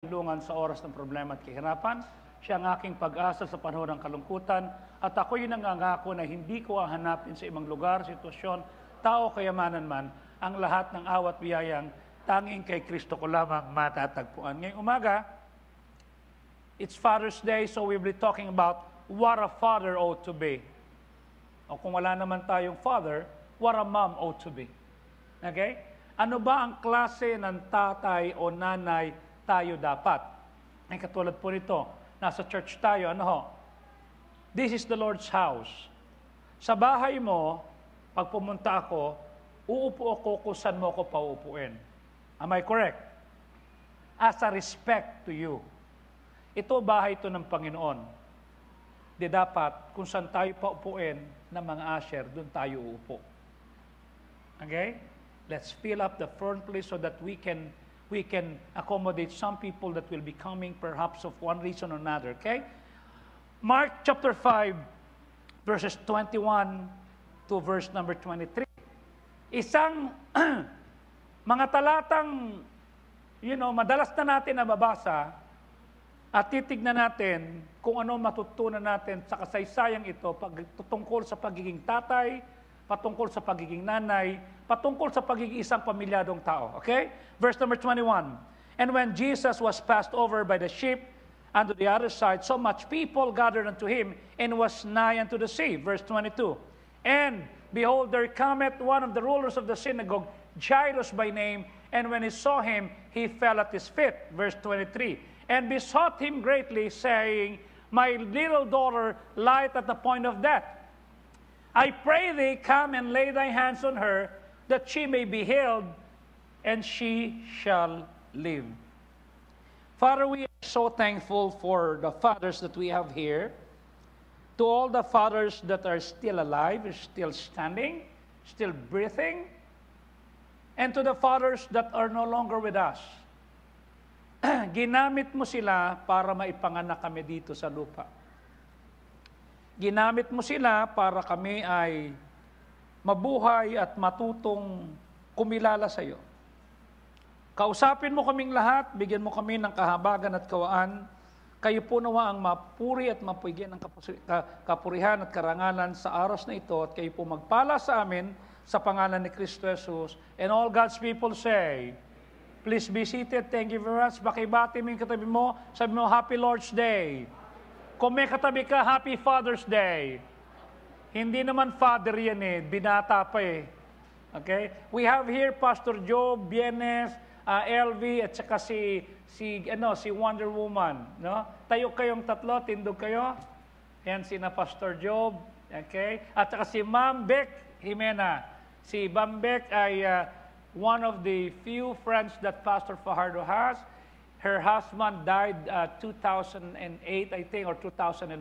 tulungan sa oras ng problema at kahirapan. Siya ang aking pag-asa sa panahon ng kalungkutan at ako yung nangangako na hindi ko hahanapin sa ibang lugar, sitwasyon, tao kayamanan man ang lahat ng awat biyayang tanging kay Kristo ko lamang matatagpuan. Ngayong umaga, it's Father's Day so we'll be talking about what a father ought to be. O kung wala naman tayong father, what a mom ought to be. Okay? Ano ba ang klase ng tatay o nanay tayo dapat. Ay katulad po nito, nasa church tayo, ano ho? This is the Lord's house. Sa bahay mo, pag pumunta ako, uupo ako kung saan mo ako pauupuin. Am I correct? As a respect to you. Ito bahay ito ng Panginoon. Di dapat, kung saan tayo pauupuin ng mga asher, doon tayo uupo. Okay? Let's fill up the front place so that we can we can accommodate some people that will be coming perhaps of one reason or another, okay? Mark chapter 5, verses 21 to verse number 23. Isang mga talatang, you know, madalas na natin nababasa at titignan natin kung ano matutunan natin sa kasaysayang ito pag, tungkol sa pagiging tatay, patungkol sa pagiging nanay, patungkol sa pagiging isang pamilyadong tao. Okay? Verse number 21. And when Jesus was passed over by the sheep unto the other side, so much people gathered unto him, and was nigh unto the sea. Verse 22. And behold, there cometh one of the rulers of the synagogue, Jairus by name, and when he saw him, he fell at his feet. Verse 23. And besought him greatly, saying, My little daughter lieth at the point of death. I pray thee, come and lay thy hands on her, that she may be healed, and she shall live. Father, we are so thankful for the fathers that we have here, to all the fathers that are still alive, still standing, still breathing, and to the fathers that are no longer with us. Ginamit mo sila para maipanganak kami dito sa lupa. Ginamit mo sila para kami ay mabuhay at matutong kumilala sa iyo. Kausapin mo kaming lahat, bigyan mo kami ng kahabagan at kawaan. Kayo po nawa ang mapuri at mapugyan ng kapurihan at karangalan sa aras na ito at kayo po magpala sa amin sa pangalan ni Kristo Jesus. And all God's people say, Please be seated. Thank you very much. Bakibati mo yung katabi mo. Sabi mo, Happy Lord's Day. Kung may katabi ka, Happy Father's Day. Hindi naman father yan eh, binata pa eh. Okay? We have here Pastor Joe Bienes, uh, LV, at saka si, si, ano, si Wonder Woman. No? Tayo kayong tatlo, tindog kayo. Yan si na Pastor Job. Okay? At saka si Ma'am Beck Jimena. Si Ma'am Beck ay uh, one of the few friends that Pastor Fajardo has. Her husband died uh, 2008, I think, or 2009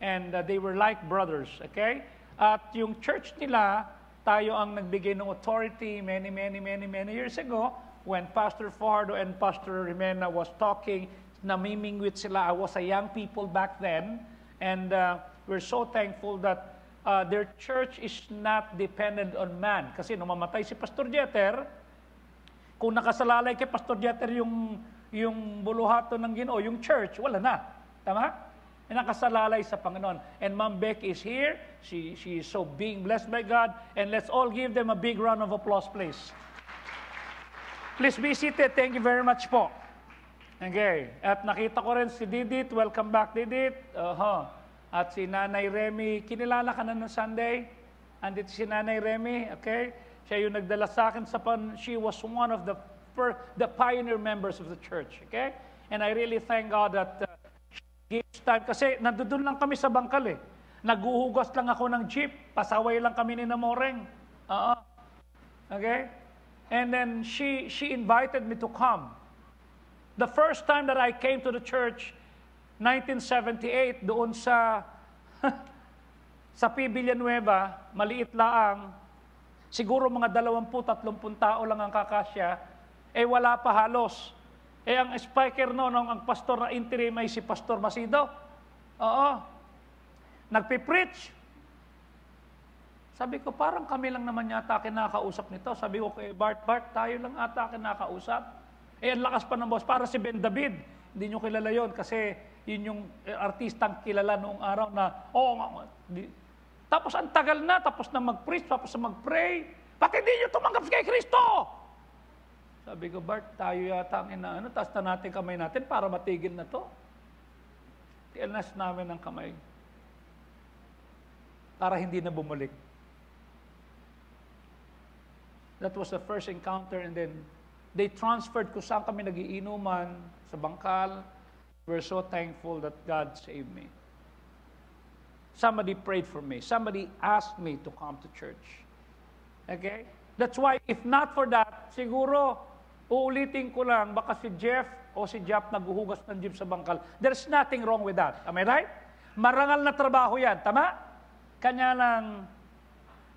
and uh, they were like brothers, okay? At yung church nila, tayo ang nagbigay ng authority many, many, many, many years ago when Pastor Fardo and Pastor Jimena was talking, namimingwit sila. I was a young people back then, and uh, we're so thankful that uh, their church is not dependent on man. Kasi nung mamatay si Pastor Jeter, kung nakasalalay kay Pastor Jeter yung, yung buluhato ng Ginoo, yung church, wala na. Tama? na eh, nakasalalay sa Panginoon. And Ma'am Beck is here. She, she is so being blessed by God. And let's all give them a big round of applause, please. Please be seated. Thank you very much po. Okay. At nakita ko rin si Didit. Welcome back, Didit. Uh -huh. At si Nanay Remy. Kinilala ka na noong Sunday? Andito si Nanay Remy. Okay. Siya yung nagdala sa akin sa pan. She was one of the, the pioneer members of the church. Okay. And I really thank God that Gives time. Kasi nandoon lang kami sa bangkal eh. Naguhugas lang ako ng jeep. Pasaway lang kami ni Namoreng. Uh -huh. Okay? And then she, she invited me to come. The first time that I came to the church, 1978, doon sa sa P. Villanueva, maliit laang, siguro mga 20-30 tao lang ang kakasya, eh wala pa halos. Eh ang speaker noon, ang pastor na interim ay si Pastor Masido. Oo. Nagpipreach. Sabi ko, parang kami lang naman yata kinakausap nito. Sabi ko kay Bart, Bart, tayo lang ata kinakausap. Eh, ang lakas pa ng boss. Para si Ben David, hindi nyo kilala yon kasi yun yung eh, artistang kilala noong araw na, oo oh, di. tapos ang tagal na, tapos na mag-preach, tapos na mag-pray, pati hindi nyo tumanggap kay Kristo. Sabi ko, Bart, tayo yata ang inaano, taas na natin kamay natin para matigil na to. Tialnas namin ang kamay para hindi na bumalik. That was the first encounter and then they transferred kung saan kami nagiinuman sa bangkal. We're so thankful that God saved me. Somebody prayed for me. Somebody asked me to come to church. Okay? That's why if not for that, siguro Uulitin ko lang, baka si Jeff o si Jeff naghuhugas ng jeep sa bangkal. There's nothing wrong with that. Am I right? Marangal na trabaho yan. Tama? Kanya lang,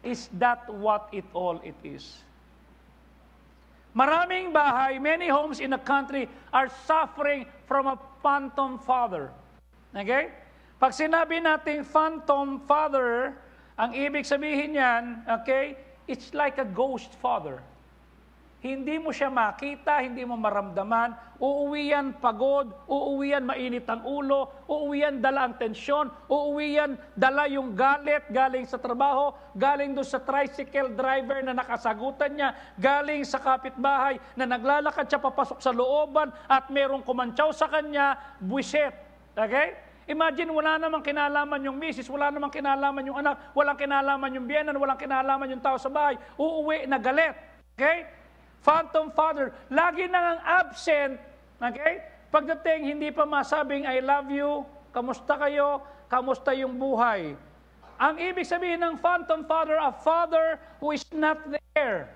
is that what it all it is? Maraming bahay, many homes in the country are suffering from a phantom father. Okay? Pag sinabi natin phantom father, ang ibig sabihin niyan, okay, it's like a ghost father. Hindi mo siya makita, hindi mo maramdaman. Uuwi yan pagod, uuwi yan mainit ang ulo, uuwi yan dala ang tensyon, uuwi yan dala yung galit galing sa trabaho, galing doon sa tricycle driver na nakasagutan niya, galing sa kapitbahay na naglalakad siya papasok sa looban at merong kumantsaw sa kanya, buwisit. Okay? Imagine, wala namang kinalaman yung misis, wala namang kinalaman yung anak, walang kinalaman yung biyenan, walang kinalaman yung tao sa bahay. Uuwi na galit. Okay? phantom father, lagi nang absent, okay? Pagdating, hindi pa masabing, I love you, kamusta kayo, kamusta yung buhay. Ang ibig sabihin ng phantom father, a father who is not there.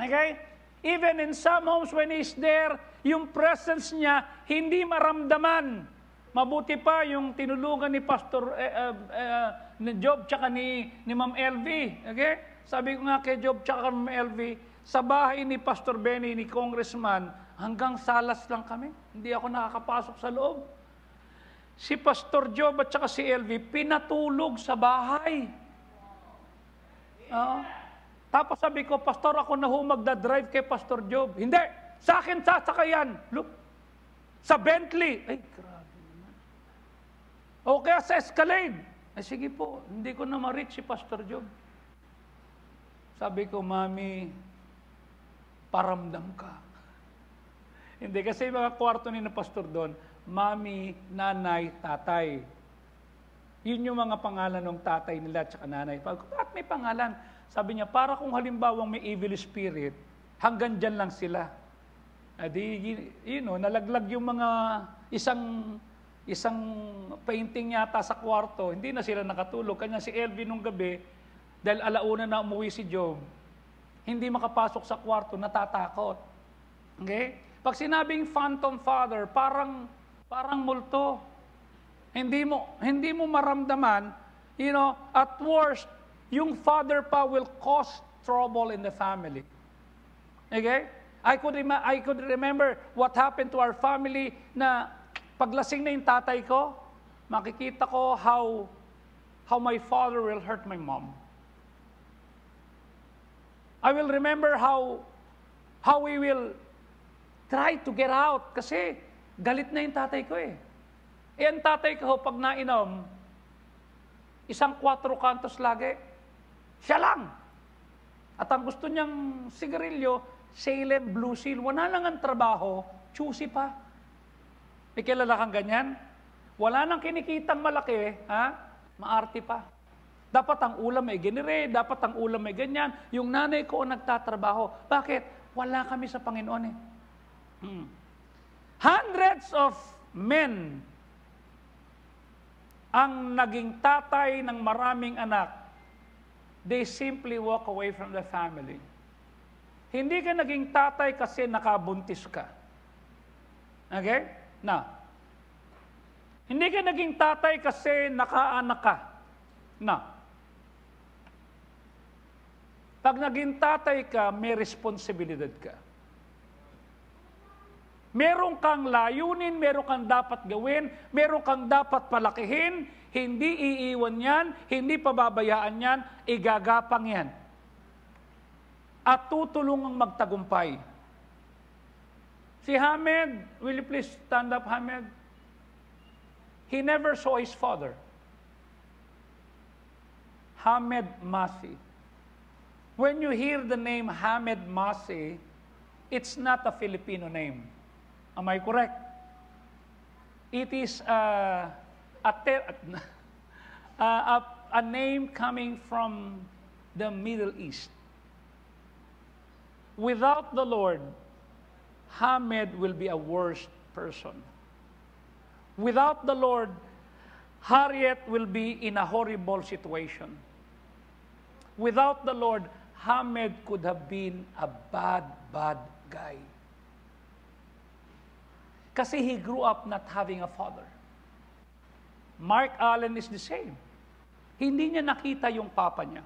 Okay? Even in some homes, when he's there, yung presence niya, hindi maramdaman. Mabuti pa yung tinulungan ni Pastor eh, uh, uh, ni Job tsaka ni, ni Ma'am LV. Okay? Sabi ko nga kay Job tsaka Ma'am LV, sa bahay ni Pastor Benny, ni Congressman, hanggang salas lang kami. Hindi ako nakakapasok sa loob. Si Pastor Job at saka si LV, pinatulog sa bahay. Uh, tapos sabi ko, Pastor, ako na ho magdadrive kay Pastor Job. Hindi, sa akin sasakayan. Look, sa Bentley. Ay, grabe naman. O kaya sa Escalade. Eh, sige po, hindi ko na ma-reach si Pastor Job. Sabi ko, Mami, paramdam ka. Hindi, kasi mga kwarto ni na pastor doon, mami, nanay, tatay. Yun yung mga pangalan ng tatay nila at saka nanay. Bakit may pangalan? Sabi niya, para kung halimbawang may evil spirit, hanggang dyan lang sila. Adi, ah, you know, nalaglag yung mga isang isang painting yata sa kwarto, hindi na sila nakatulog. Kanya si Elvin nung gabi, dahil alauna na umuwi si Job, hindi makapasok sa kwarto, natatakot. Okay? Pag sinabing phantom father, parang parang multo. Hindi mo hindi mo maramdaman, you know, at worst, yung father pa will cause trouble in the family. Okay? I could rem- I could remember what happened to our family na paglasing na yung tatay ko, makikita ko how how my father will hurt my mom. I will remember how how we will try to get out kasi galit na yung tatay ko eh. Eh ang tatay ko pag nainom, isang kwatro kantos lagi, siya lang. At ang gusto niyang sigarilyo, Salem Blue Seal, wala lang ang trabaho, choosy pa. May kilala kang ganyan? Wala nang kinikitang malaki, ha? Maarte pa. Dapat ang ulam ay ginire, dapat ang ulam ay ganyan. Yung nanay ko nagtatrabaho. Bakit? Wala kami sa Panginoon eh. Hmm. Hundreds of men ang naging tatay ng maraming anak. They simply walk away from the family. Hindi ka naging tatay kasi nakabuntis ka. Okay? Na. Hindi ka naging tatay kasi nakaanak ka. Na. Pag naging tatay ka, may responsibilidad ka. Meron kang layunin, meron kang dapat gawin, meron kang dapat palakihin, hindi iiwan yan, hindi pababayaan yan, igagapang yan. At tutulungang magtagumpay. Si Hamed, will you please stand up, Hamed? He never saw his father. Hamed Masi. When you hear the name Hamed Masi, it's not a Filipino name. Am I correct? It is uh, a, a, a, a name coming from the Middle East. Without the Lord, Hamed will be a worse person. Without the Lord, Harriet will be in a horrible situation. Without the Lord, Hamed could have been a bad, bad guy. Kasi he grew up not having a father. Mark Allen is the same. Hindi niya nakita yung papa niya.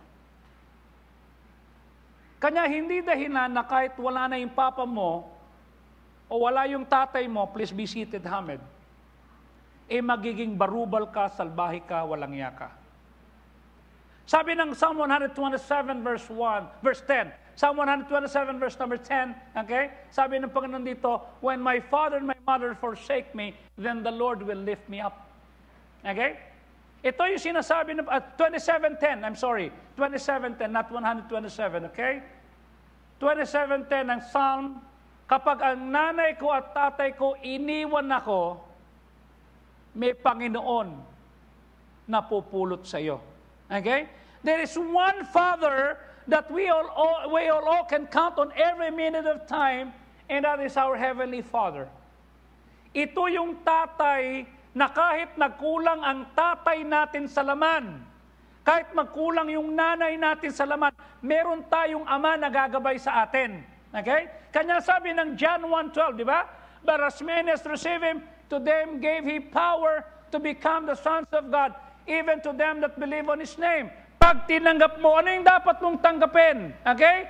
Kanya hindi dahilan na kahit wala na yung papa mo o wala yung tatay mo, please be seated, Hamed, eh magiging barubal ka, salbahi ka, walang yaka. Sabi ng Psalm 127 verse 1, verse 10. Psalm 127 verse number 10, okay? Sabi ng Panginoon dito, When my father and my mother forsake me, then the Lord will lift me up. Okay? Ito yung sinasabi ng uh, ah, 27:10, I'm sorry. 27:10 not 127, okay? 27:10 ng Psalm, kapag ang nanay ko at tatay ko iniwan ako, may Panginoon na pupulot sa iyo. Okay? There is one Father that we all, all, we all can count on every minute of time, and that is our Heavenly Father. Ito yung tatay na kahit nagkulang ang tatay natin sa laman, kahit magkulang yung nanay natin sa laman, meron tayong ama na gagabay sa atin. Okay? Kanya sabi ng John 1.12, di ba? But as many as receive Him, to them gave He power to become the sons of God even to them that believe on His name. Pag tinanggap mo, ano yung dapat mong tanggapin? Okay?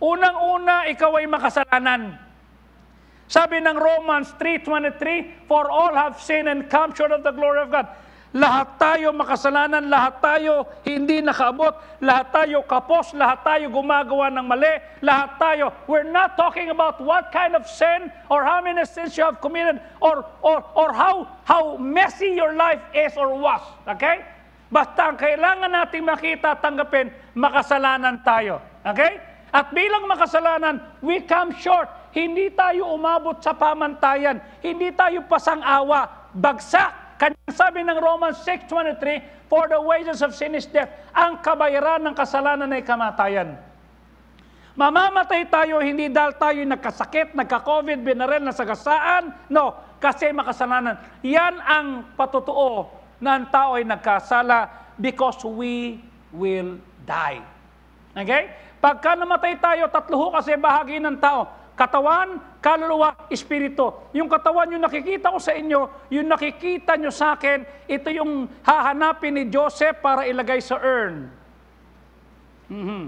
Unang-una, ikaw ay makasalanan. Sabi ng Romans 3.23, For all have sinned and come short of the glory of God. Lahat tayo makasalanan, lahat tayo hindi nakaabot, lahat tayo kapos, lahat tayo gumagawa ng mali, lahat tayo. We're not talking about what kind of sin or how many sins you have committed or, or, or how, how messy your life is or was. Okay? Basta ang kailangan nating makita, tanggapin, makasalanan tayo. Okay? At bilang makasalanan, we come short. Hindi tayo umabot sa pamantayan. Hindi tayo pasang awa. Bagsak kaya sabi ng Romans 6.23, For the wages of sin is death. Ang kabayaran ng kasalanan ay kamatayan. Mamamatay tayo hindi dahil tayo nagkasakit, nagka-COVID, binarel, nasagasaan. No, kasi makasalanan. Yan ang patutuo na ang tao ay nagkasala because we will die. Okay? Pagka namatay tayo, tatlo ho kasi bahagi ng tao Katawan, kaluluwa, espiritu. Yung katawan, yung nakikita ko sa inyo, yung nakikita nyo sa akin, ito yung hahanapin ni Joseph para ilagay sa urn. Mm-hmm.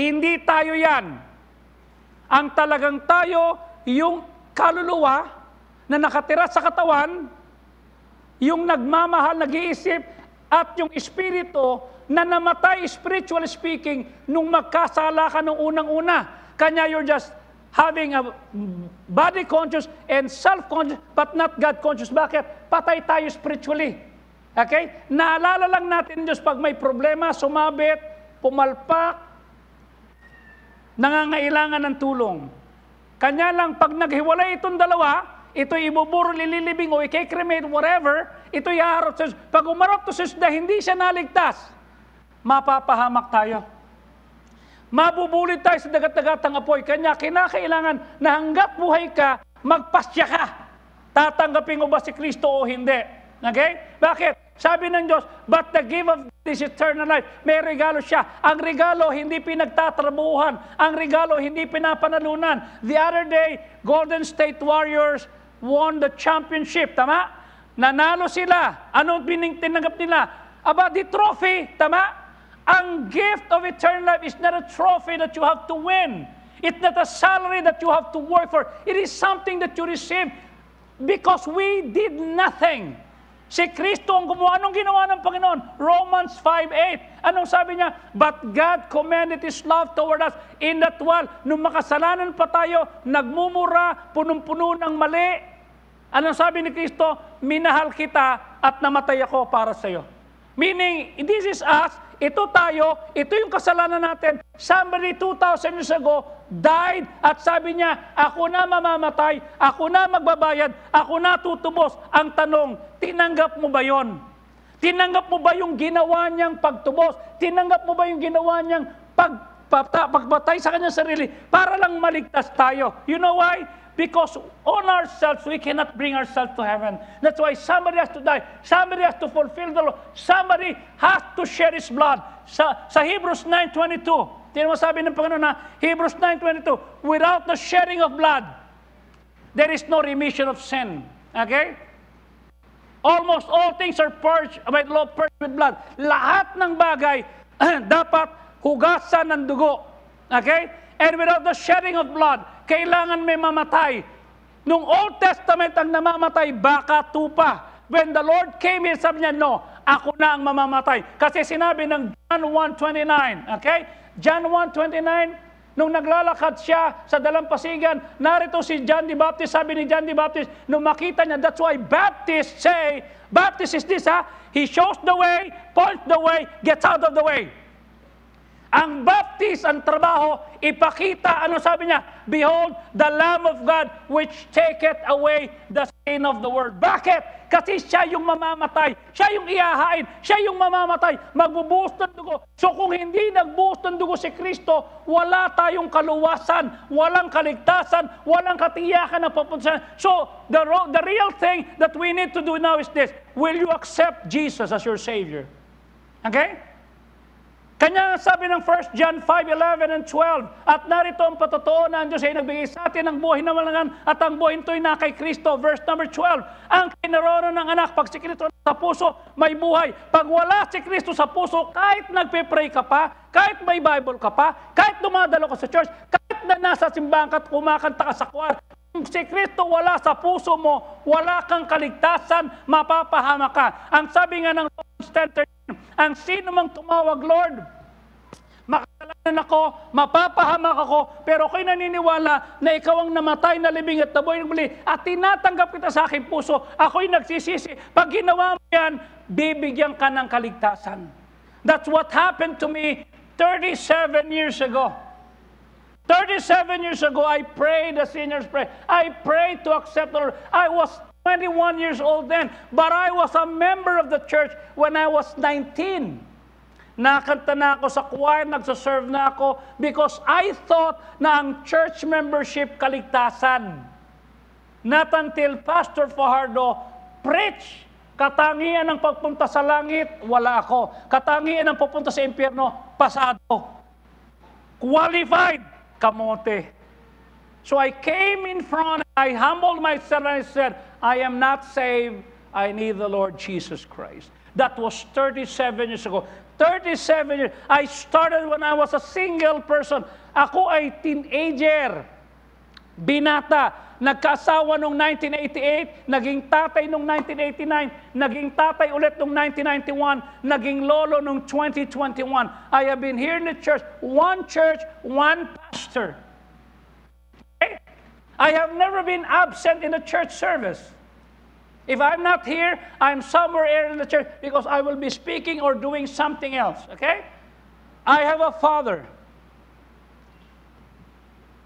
Hindi tayo yan. Ang talagang tayo, yung kaluluwa na nakatira sa katawan, yung nagmamahal, nag-iisip, at yung espiritu na namatay spiritual speaking nung magkasala ka nung unang-una. Kanya, you're just having a body conscious and self-conscious, but not God conscious. Bakit? Patay tayo spiritually. Okay? Naalala lang natin Diyos pag may problema, sumabit, pumalpak, nangangailangan ng tulong. Kanya lang, pag naghiwalay itong dalawa, ito ibuburo, lililibing o ikikremate, whatever, ito iharap sa Pag umarap to sa hindi siya naligtas, mapapahamak tayo. Mabubulit tayo sa dagat-dagat ang apoy kanya. Kinakailangan na hanggat buhay ka, magpasya ka. Tatanggapin mo ba si Kristo o hindi? Okay? Bakit? Sabi ng Diyos, but the gift of this eternal life, may regalo siya. Ang regalo, hindi pinagtatrabuhan. Ang regalo, hindi pinapanalunan. The other day, Golden State Warriors won the championship. Tama? Nanalo sila. Anong bining tinanggap nila? Aba, the trophy. Tama? Ang gift of eternal life is not a trophy that you have to win. It's not a salary that you have to work for. It is something that you receive because we did nothing. Si Kristo ang gumawa. Anong ginawa ng Panginoon? Romans 5.8. Anong sabi niya? But God commended His love toward us in that while nung makasalanan pa tayo, nagmumura, punong-puno ng mali. Anong sabi ni Kristo? Minahal kita at namatay ako para sa iyo. Meaning, this is us ito tayo, ito yung kasalanan natin. Somebody 2,000 years ago died at sabi niya, ako na mamamatay, ako na magbabayad, ako na tutubos. Ang tanong, tinanggap mo ba yon? Tinanggap mo ba yung ginawa niyang pagtubos? Tinanggap mo ba yung ginawa niyang pag pagpatay sa kanyang sarili para lang maligtas tayo. You know why? Because on ourselves, we cannot bring ourselves to heaven. That's why somebody has to die. Somebody has to fulfill the law. Somebody has to shed his blood. Sa, sa Hebrews 9.22, tinan mo sabi ng Panginoon na, Hebrews 9.22, without the shedding of blood, there is no remission of sin. Okay? Almost all things are purged uh, by the law, purged with blood. Lahat ng bagay dapat hugasan ng dugo. Okay? And without the shedding of blood, kailangan may mamatay. Nung Old Testament ang namamatay, baka, tupa. When the Lord came here, sabi niya, no, ako na ang mamamatay. Kasi sinabi ng John 1.29, okay? John 1.29, nung naglalakad siya sa dalampasigan, narito si John the Baptist, sabi ni John the Baptist, nung makita niya, that's why Baptists say, Baptist is this ha, he shows the way, points the way, gets out of the way. Ang baptis, ang trabaho, ipakita, ano sabi niya? Behold, the Lamb of God which taketh away the sin of the world. Bakit? Kasi siya yung mamamatay. Siya yung iyahain. Siya yung mamamatay. Magbubuhos ng dugo. So kung hindi nagbuhos ng dugo si Kristo, wala tayong kaluwasan, walang kaligtasan, walang katiyakan na papunta. So the, the real thing that we need to do now is this. Will you accept Jesus as your Savior? Okay? Kanya sabi ng 1 John 5:11 and 12, at narito ang patotoo na ang Diyos ay nagbigay sa atin ng buhay na malangan at ang buhay ito'y na kay Kristo. Verse number 12, ang kinaroro ng anak, pag si Kristo sa puso, may buhay. Pag wala si Kristo sa puso, kahit nagpe-pray ka pa, kahit may Bible ka pa, kahit dumadalo ka sa church, kahit na nasa simbahan ka at kumakanta ka sa choir, kung si Kristo wala sa puso mo, wala kang kaligtasan, mapapahama ka. Ang sabi nga ng Psalms 10.13, ang sino mang tumawag, Lord, makasalanan ako, mapapahamak ako, pero ako'y naniniwala na ikaw ang namatay na libing at nabuhay ng muli, at tinatanggap kita sa aking puso, ako'y nagsisisi. Pag ginawa mo yan, bibigyan ka ng kaligtasan. That's what happened to me 37 years ago. 37 years ago, I prayed the sinner's prayer. I prayed to accept the Lord. I was 21 years old then, but I was a member of the church when I was 19. Nakanta na ako sa choir, nagsaserve na ako because I thought na ang church membership kaligtasan. Not until Pastor Fajardo preach Katangian ng pagpunta sa langit, wala ako. Katangian ng pupunta sa impyerno, pasado. Qualified. kamote. So I came in front, I humbled myself, and I said, I am not saved. I need the Lord Jesus Christ. That was 37 years ago. 37 years. I started when I was a single person. Ako ay teenager. Binata. nagkasawa noong 1988, naging tatay noong 1989, naging tatay ulit noong 1991, naging lolo noong 2021. I have been here in the church, one church, one pastor. I have never been absent in a church service. If I'm not here, I'm somewhere in the church because I will be speaking or doing something else. Okay? I have a father.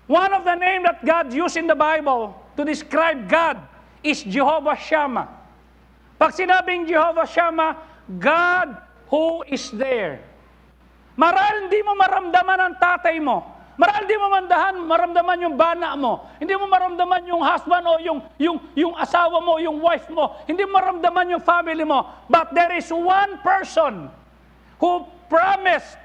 One of the name that God used in the Bible to describe God is Jehovah Shammah. Pag sinabing Jehovah Shammah, God who is there. Maral hindi mo maramdaman ang tatay mo. Maral hindi mo mandahan, maramdaman yung bana mo. Hindi mo maramdaman yung husband o yung, yung, yung asawa mo, yung wife mo. Hindi mo maramdaman yung family mo. But there is one person who promised,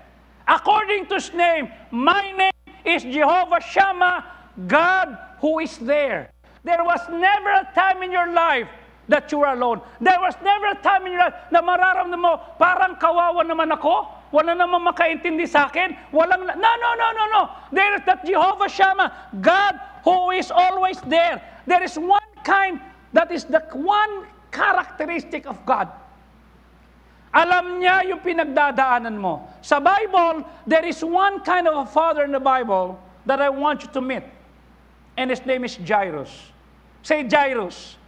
according to His name, my name is Jehovah Shammah, God who is there. There was never a time in your life that you were alone. There was never a time in your life na mararamdaman mo, parang kawawa naman ako, wala naman makaintindi sa akin, walang, no, no, no, no, no. There is that Jehovah Shammah, God who is always there. There is one kind, that is the one characteristic of God. Alam niya yung pinagdadaanan mo. Sa Bible, there is one kind of a father in the Bible that I want you to meet. And his name is Jairus. Say Jairus.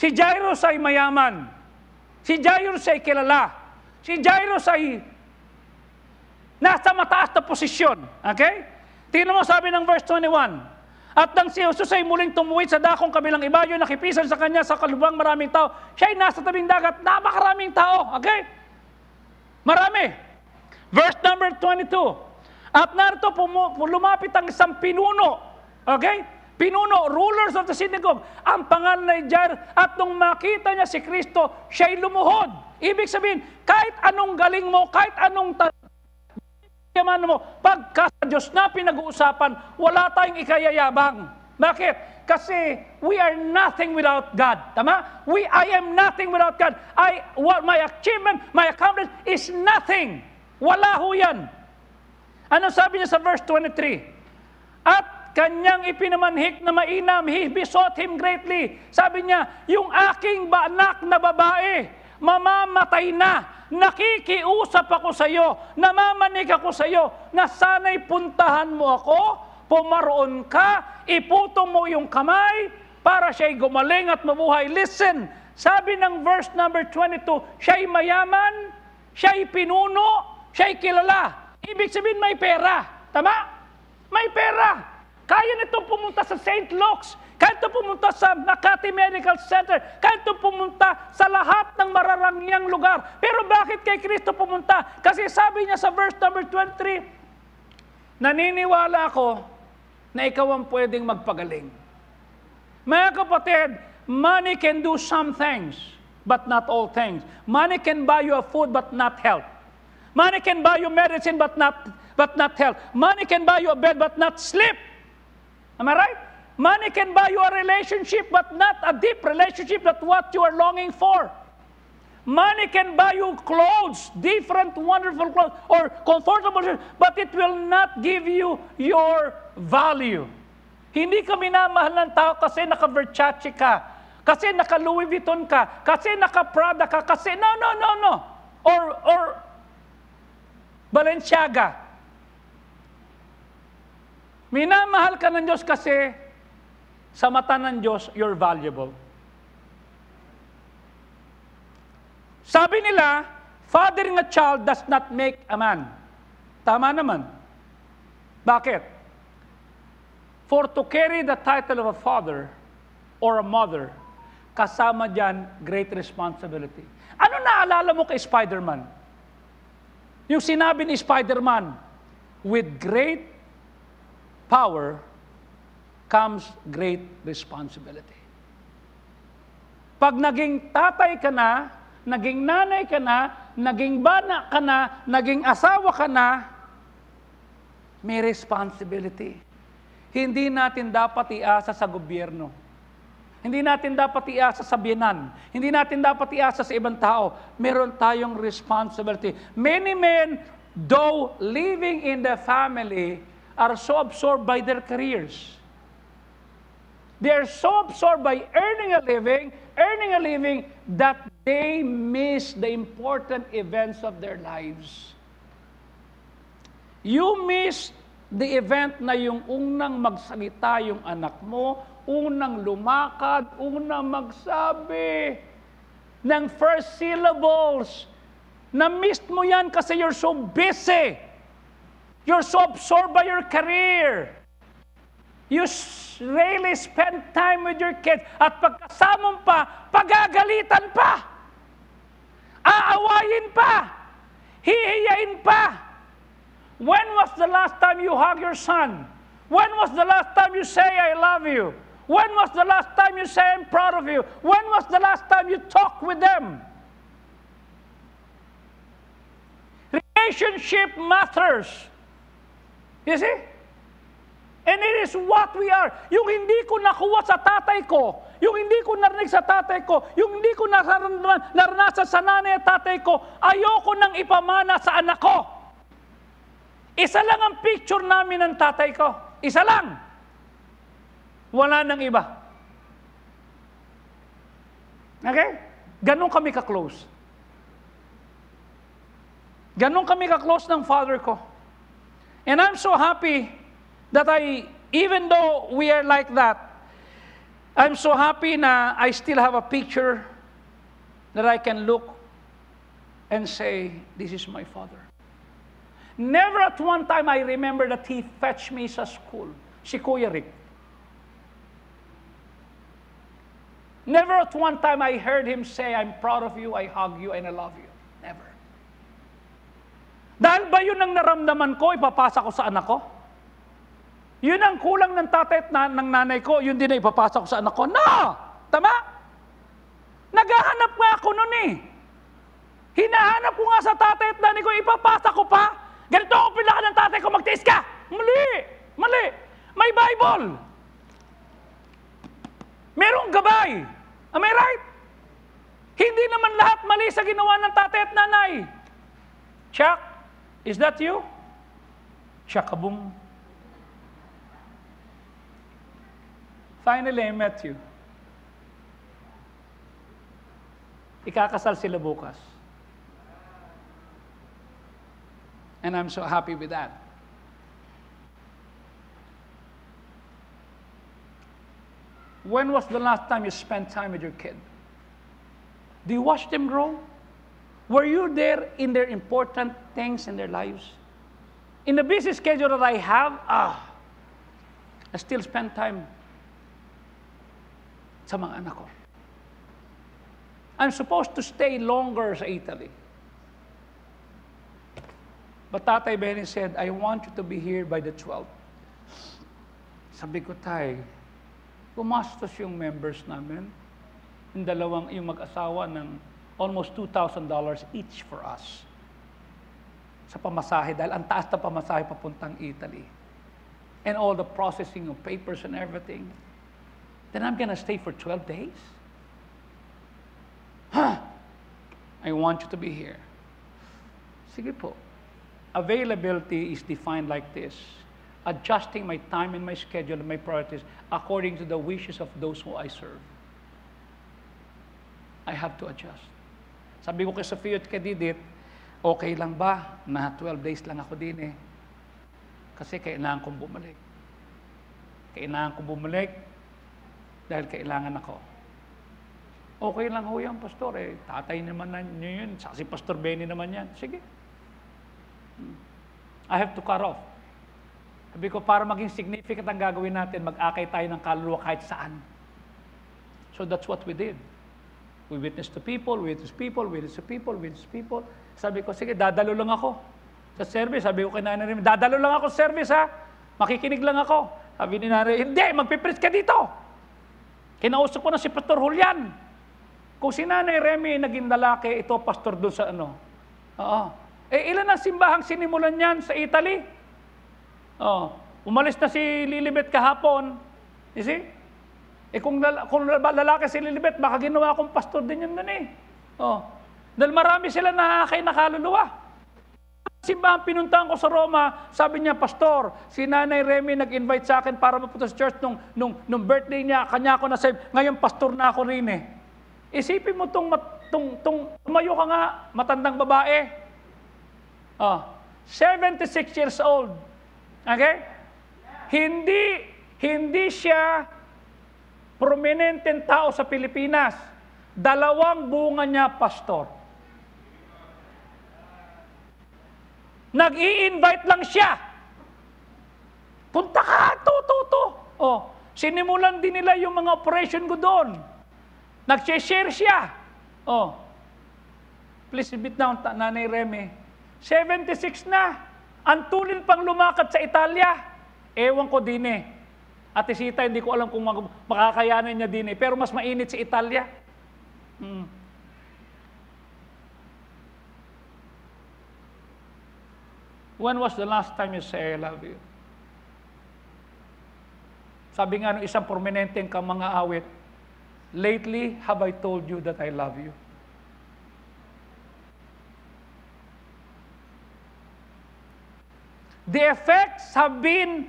Si Jairus ay mayaman. Si Jairus ay kilala. Si Jairus ay nasa mataas na posisyon. Okay? Tingnan mo sabi ng verse 21. At nang si Jesus ay muling tumuwid sa dakong kabilang ibayo, nakipisan sa kanya sa kalubang maraming tao. Siya ay nasa tabing dagat, napakaraming tao. Okay? Marami. Verse number 22. At narito pumu- lumapit ang isang pinuno. Okay? Pinuno, rulers of the synagogue. Ang pangalan ay Jair. At nung makita niya si Kristo, siya ay lumuhod. Ibig sabihin, kahit anong galing mo, kahit anong ta- Yaman mo, pagka sa Diyos na pinag-uusapan, wala tayong ikayayabang. Bakit? Kasi we are nothing without God. Tama? We, I am nothing without God. I, what, my achievement, my accomplishment is nothing. Wala ho yan. Ano sabi niya sa verse 23? At kanyang ipinamanhik na mainam, he besought him greatly. Sabi niya, yung aking banak na babae, mamamatay na nakikiusap ako sa iyo, namamanik ako sa iyo, na sana'y puntahan mo ako, pumaroon ka, iputong mo yung kamay, para siya'y gumaling at mabuhay. Listen, sabi ng verse number 22, siya'y mayaman, siya'y pinuno, siya'y kilala. Ibig sabihin may pera. Tama? May pera. Kaya nitong pumunta sa St. Luke's kahit na pumunta sa Makati Medical Center, kahit na pumunta sa lahat ng mararangyang lugar. Pero bakit kay Kristo pumunta? Kasi sabi niya sa verse number 23, naniniwala ako na ikaw ang pwedeng magpagaling. Mga kapatid, money can do some things, but not all things. Money can buy you a food, but not health. Money can buy you medicine, but not, but not health. Money can buy you a bed, but not sleep. Am I right? Money can buy you a relationship, but not a deep relationship that what you are longing for. Money can buy you clothes, different wonderful clothes, or comfortable shoes, but it will not give you your value. Hindi ka minamahal ng tao kasi naka-Versace ka, kasi naka-Louis Vuitton ka, kasi naka-Prada ka, kasi no, no, no, no. Or, or Balenciaga. Minamahal ka ng Diyos kasi sa mata ng Diyos, you're valuable. Sabi nila, fathering a child does not make a man. Tama naman. Bakit? For to carry the title of a father or a mother, kasama dyan great responsibility. Ano naalala mo kay Spider-Man? Yung sinabi ni Spider-Man, with great power comes great responsibility. Pag naging tatay ka na, naging nanay ka na, naging bana ka na, naging asawa ka na, may responsibility. Hindi natin dapat iasa sa gobyerno. Hindi natin dapat iasa sa binan. Hindi natin dapat iasa sa ibang tao. Meron tayong responsibility. Many men, though living in the family, are so absorbed by their careers They're so absorbed by earning a living, earning a living, that they miss the important events of their lives. You miss the event na yung unang magsalita yung anak mo, unang lumakad, unang magsabi ng first syllables. Na-miss mo yan kasi you're so busy. You're so absorbed by your career. You really spend time with your kids at pagkasamon pa, pagagalitan pa, aawayin pa, hihiyain pa. When was the last time you hug your son? When was the last time you say, I love you? When was the last time you say, I'm proud of you? When was the last time you talk with them? Relationship matters. You see? And it is what we are. Yung hindi ko nakuha sa tatay ko, yung hindi ko narinig sa tatay ko, yung hindi ko naranasan sa nanay at tatay ko, ayoko nang ipamana sa anak ko. Isa lang ang picture namin ng tatay ko. Isa lang. Wala nang iba. Okay? Ganon kami ka-close. Ganon kami ka-close ng father ko. And I'm so happy that I, even though we are like that, I'm so happy na I still have a picture that I can look and say, this is my father. Never at one time I remember that he fetched me sa school, si Kuya Rick. Never at one time I heard him say, I'm proud of you, I hug you, and I love you. Never. Dahil ba yun ang naramdaman ko, ipapasa ko sa anak ko? Yun ang kulang ng tatay at na, ng nanay ko, yun din na ipapasa ko sa anak ko. No! Tama? Naghahanap nga ako noon eh. Hinahanap ko nga sa tatay at nanay ko, ipapasa ko pa. Ganito ako pinaka ng tatay ko, magtiis ka! Mali! Mali! May Bible! Merong gabay! Am I right? Hindi naman lahat mali sa ginawa ng tatay at nanay. Chuck, is that you? Chuck, kabong. Finally, I met you. Ikakasal sila bukas. And I'm so happy with that. When was the last time you spent time with your kid? Do you watch them grow? Were you there in their important things in their lives? In the busy schedule that I have, ah, I still spend time sa mga anak ko. I'm supposed to stay longer sa Italy. But Tatay Benny said, I want you to be here by the 12th. Sabi ko, Tay, gumastos yung members namin. Yung dalawang, yung mag-asawa ng almost $2,000 each for us sa pamasahe dahil ang taas na pamasahe papuntang Italy. And all the processing of papers and everything. Then I'm going to stay for 12 days? Huh? I want you to be here. Sige po. Availability is defined like this. Adjusting my time and my schedule and my priorities according to the wishes of those who I serve. I have to adjust. Sabi ko kay Sophia at kay Didit, okay lang ba na 12 days lang ako din eh? Kasi kailangan kong bumalik. Kailangan kong bumalik dahil kailangan ako. Okay lang ho yan, pastor. Eh, tatay naman na niyo yun. si Pastor Benny naman yan. Sige. I have to cut off. Sabi ko, para maging significant ang gagawin natin, mag-akay tayo ng kaluluwa kahit saan. So that's what we did. We witnessed to people, we witnessed people, we witnessed to people, we witnessed people. Sabi ko, sige, dadalo lang ako sa service. Sabi ko kay nanay rin, dadalo lang ako sa service ha. Makikinig lang ako. Sabi ni nanay, hindi, magpipreach ka dito. Kinausap ko na si Pastor Julian. Kung si Nanay Remy naging lalaki, ito pastor doon sa ano. Oo. Eh, ilan ang simbahang sinimulan niyan sa Italy? Oo. Umalis na si Lilibet kahapon. You see? Eh kung, lala, kung lalaki si Lilibet, baka ginawa akong pastor din yun nun eh. Oo. Dahil marami sila nakakay na kaluluwa simbahan pinuntahan ko sa Roma, sabi niya, Pastor, si Nanay Remy nag-invite sa akin para mapunta sa church nung, nung, nung birthday niya, kanya ako na-save. Ngayon, pastor na ako rin eh. Isipin mo tong, tong, tong tumayo ka nga, matandang babae. Oh, ah, 76 years old. Okay? Hindi, hindi siya prominenteng tao sa Pilipinas. Dalawang bunga niya, pastor. nag invite lang siya. Punta ka, to, to, to. Oh, sinimulan din nila yung mga operation ko doon. Nag-share siya. Oh, please sit down, Nanay Remy. 76 na. Ang tulin pang lumakat sa Italia. Ewan ko din eh. Ate Sita, hindi ko alam kung makakayanan niya din eh. Pero mas mainit sa Italia. Mm. When was the last time you say, I love you? Sabi nga ng isang prominenteng kang mga awit, Lately have I told you that I love you. The effects have been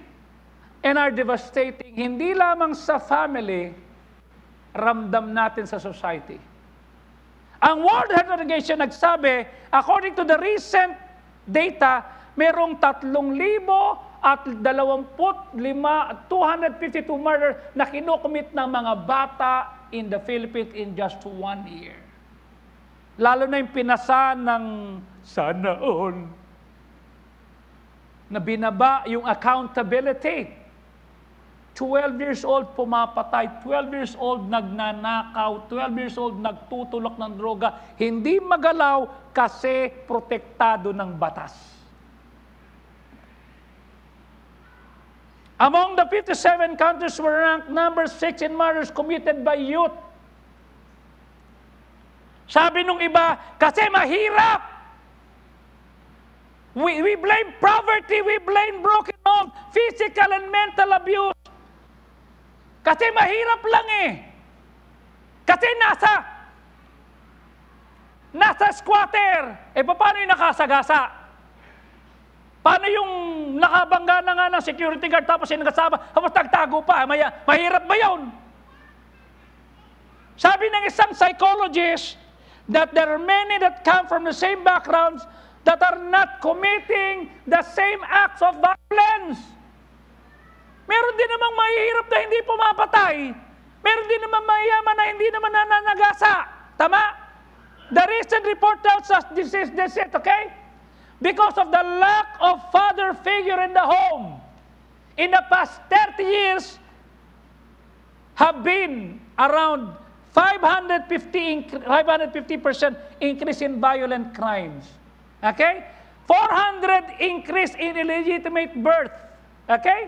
and are devastating, hindi lamang sa family, ramdam natin sa society. Ang World Health Organization nagsabi, according to the recent data, merong 3,000 at 25, 252 murder na kinukumit ng mga bata in the Philippines in just one year. Lalo na yung pinasa ng sana all na binaba yung accountability. 12 years old pumapatay, 12 years old nagnanakaw, 12 years old nagtutulak ng droga, hindi magalaw kasi protektado ng batas. Among the 57 countries were ranked number 6 in murders committed by youth. Sabi nung iba, kasi mahirap. We, we blame poverty, we blame broken home, physical and mental abuse. Kasi mahirap lang eh. Kasi nasa, nasa squatter. Eh, paano yung nakasagasa? Paano yung nakabangga na nga ng security guard tapos yung kasama, tapos tagtago pa, maya, mahirap ba yun? Sabi ng isang psychologist that there are many that come from the same backgrounds that are not committing the same acts of violence. Meron din namang mahihirap na hindi pumapatay. Meron din namang mayaman na hindi naman nananagasa. Tama? The recent report tells us this is, this is, okay? because of the lack of father figure in the home in the past 30 years have been around 550 550% increase in violent crimes. Okay? 400 increase in illegitimate birth. Okay?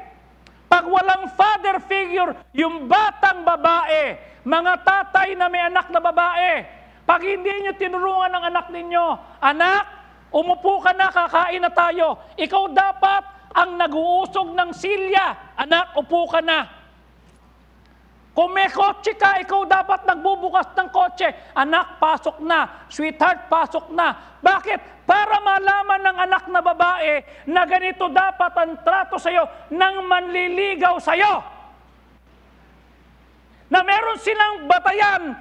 Pag walang father figure, yung batang babae, mga tatay na may anak na babae, pag hindi nyo tinurungan ng anak ninyo, anak, Umupo ka na, kakain na tayo. Ikaw dapat ang naguusog ng silya. Anak, upo ka na. Kung may kotse ka, ikaw dapat nagbubukas ng kotse. Anak, pasok na. Sweetheart, pasok na. Bakit? Para malaman ng anak na babae na ganito dapat ang trato sa'yo ng manliligaw sa'yo. Na meron silang batayan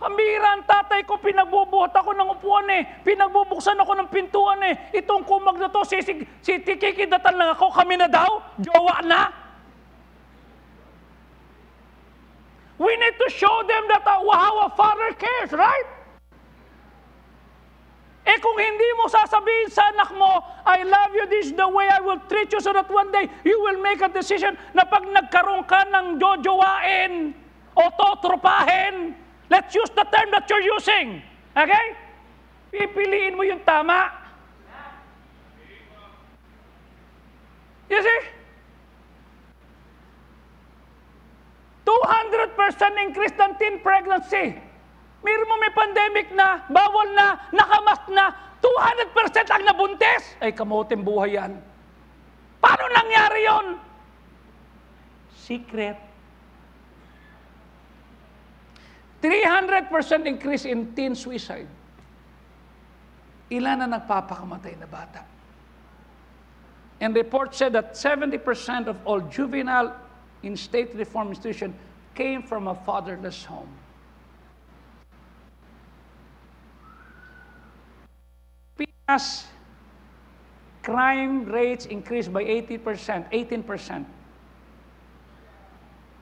Kamira tatay ko, pinagbubuhat ako ng upuan eh. Pinagbubuksan ako ng pintuan eh. Itong kumag na to, sisig, sitikikidatan lang ako. Kami na daw, jowa na. We need to show them that uh, how a father cares, right? Eh kung hindi mo sasabihin sa anak mo, I love you, this the way I will treat you so that one day you will make a decision na pag nagkaroon ka ng jojowain o totrupahin, Let's use the term that you're using. Okay? Pipiliin mo yung tama. You see? 200% increase ng teen pregnancy. Meron mo may pandemic na, bawal na, nakamask na, 200% ang nabuntis. Ay, kamuting buhay yan. Paano nangyari yon? Secret. 300% increase in teen suicide. Ilan na nagpapakamatay na bata? And report said that 70% of all juvenile in state reform institution came from a fatherless home. Pinas, crime rates increased by 80%, 18%.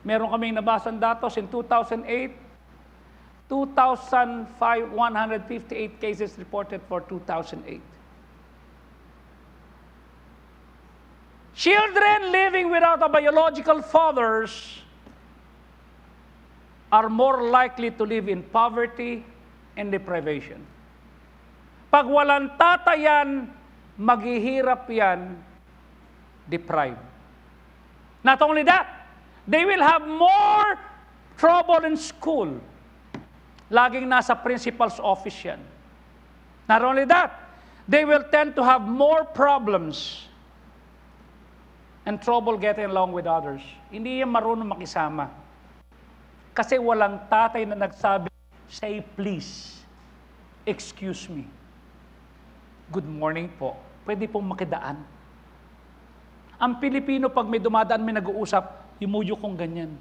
Meron kaming nabasang datos in 2008, 2,158 cases reported for 2008. Children living without a biological fathers are more likely to live in poverty and deprivation. Pag walang tatayan, maghihirap yan, deprived. Not only that, they will have more trouble in school Laging nasa principal's office yan. Not only that, they will tend to have more problems and trouble getting along with others. Hindi yan marunong makisama. Kasi walang tatay na nagsabi, say please, excuse me, good morning po, pwede pong makidaan. Ang Pilipino, pag may dumadaan, may nag-uusap, himuyo kong ganyan.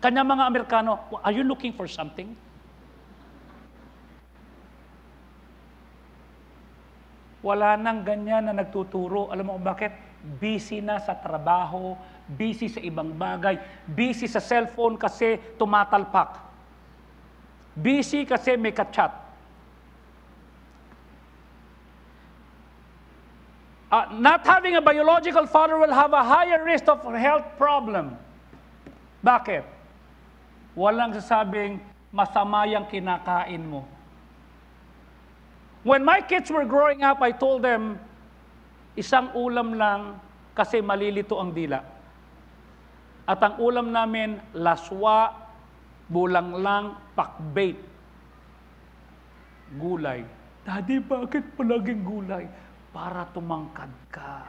Kanya mga Amerikano, are you looking for something? Wala nang ganyan na nagtuturo. Alam mo bakit? Busy na sa trabaho, busy sa ibang bagay, busy sa cellphone kasi tumatalpak. Busy kasi may kachat. Uh, not having a biological father will have a higher risk of health problem. Bakit? Walang sasabing masama yung kinakain mo. When my kids were growing up, I told them, isang ulam lang kasi malilito ang dila. At ang ulam namin, laswa, bulanglang, pakbait. Gulay. Daddy, bakit palaging gulay? Para tumangkad ka.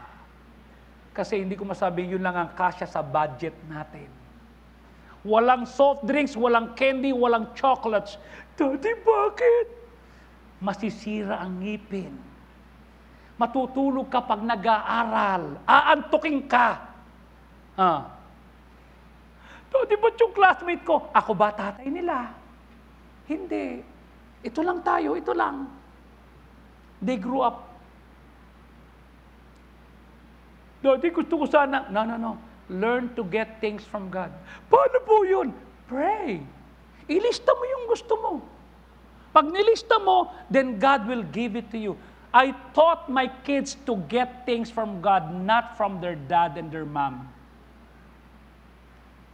Kasi hindi ko masabing yun lang ang kasya sa budget natin. Walang soft drinks, walang candy, walang chocolates. Daddy, bakit? masisira ang ngipin. Matutulog ka pag nag-aaral. Aantukin ka. Ah. To, di ba't yung classmate ko? Ako ba tatay nila? Hindi. Ito lang tayo, ito lang. They grew up. Dati gusto ko sana, no, no, no. Learn to get things from God. Paano po yun? Pray. Ilista mo yung gusto mo. Pag nilista mo, then God will give it to you. I taught my kids to get things from God, not from their dad and their mom.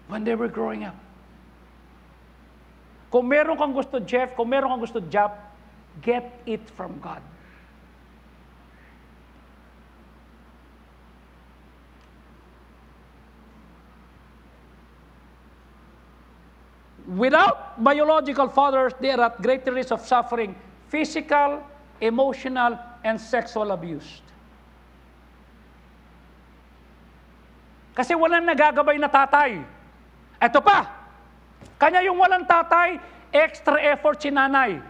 When they were growing up. Kung meron kang gusto, Jeff, kung meron kang gusto, Jap, get it from God. Without biological fathers, they are at greater risk of suffering physical, emotional, and sexual abuse. Kasi walang nagagabay na tatay. Ito pa, kanya yung walang tatay, extra effort si nanay.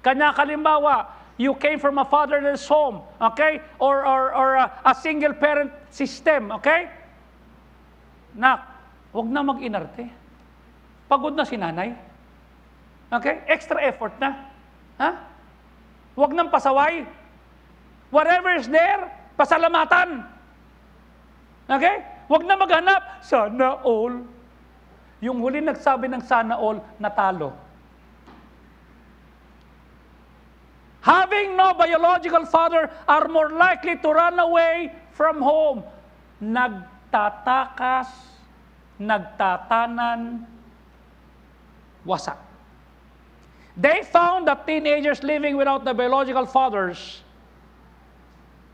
Kanya kalimbawa, you came from a fatherless home, okay? Or, or, or a, a single parent system, okay? Nak, wag na mag-inarte. Pagod na si nanay. Okay? Extra effort na. Ha? Huwag nang pasaway. Whatever is there, pasalamatan. Okay? Huwag na maghanap. Sana all. Yung huli nagsabi ng sana all, natalo. Having no biological father are more likely to run away from home. Nagtatakas, nagtatanan, wasa. They found that teenagers living without the biological fathers,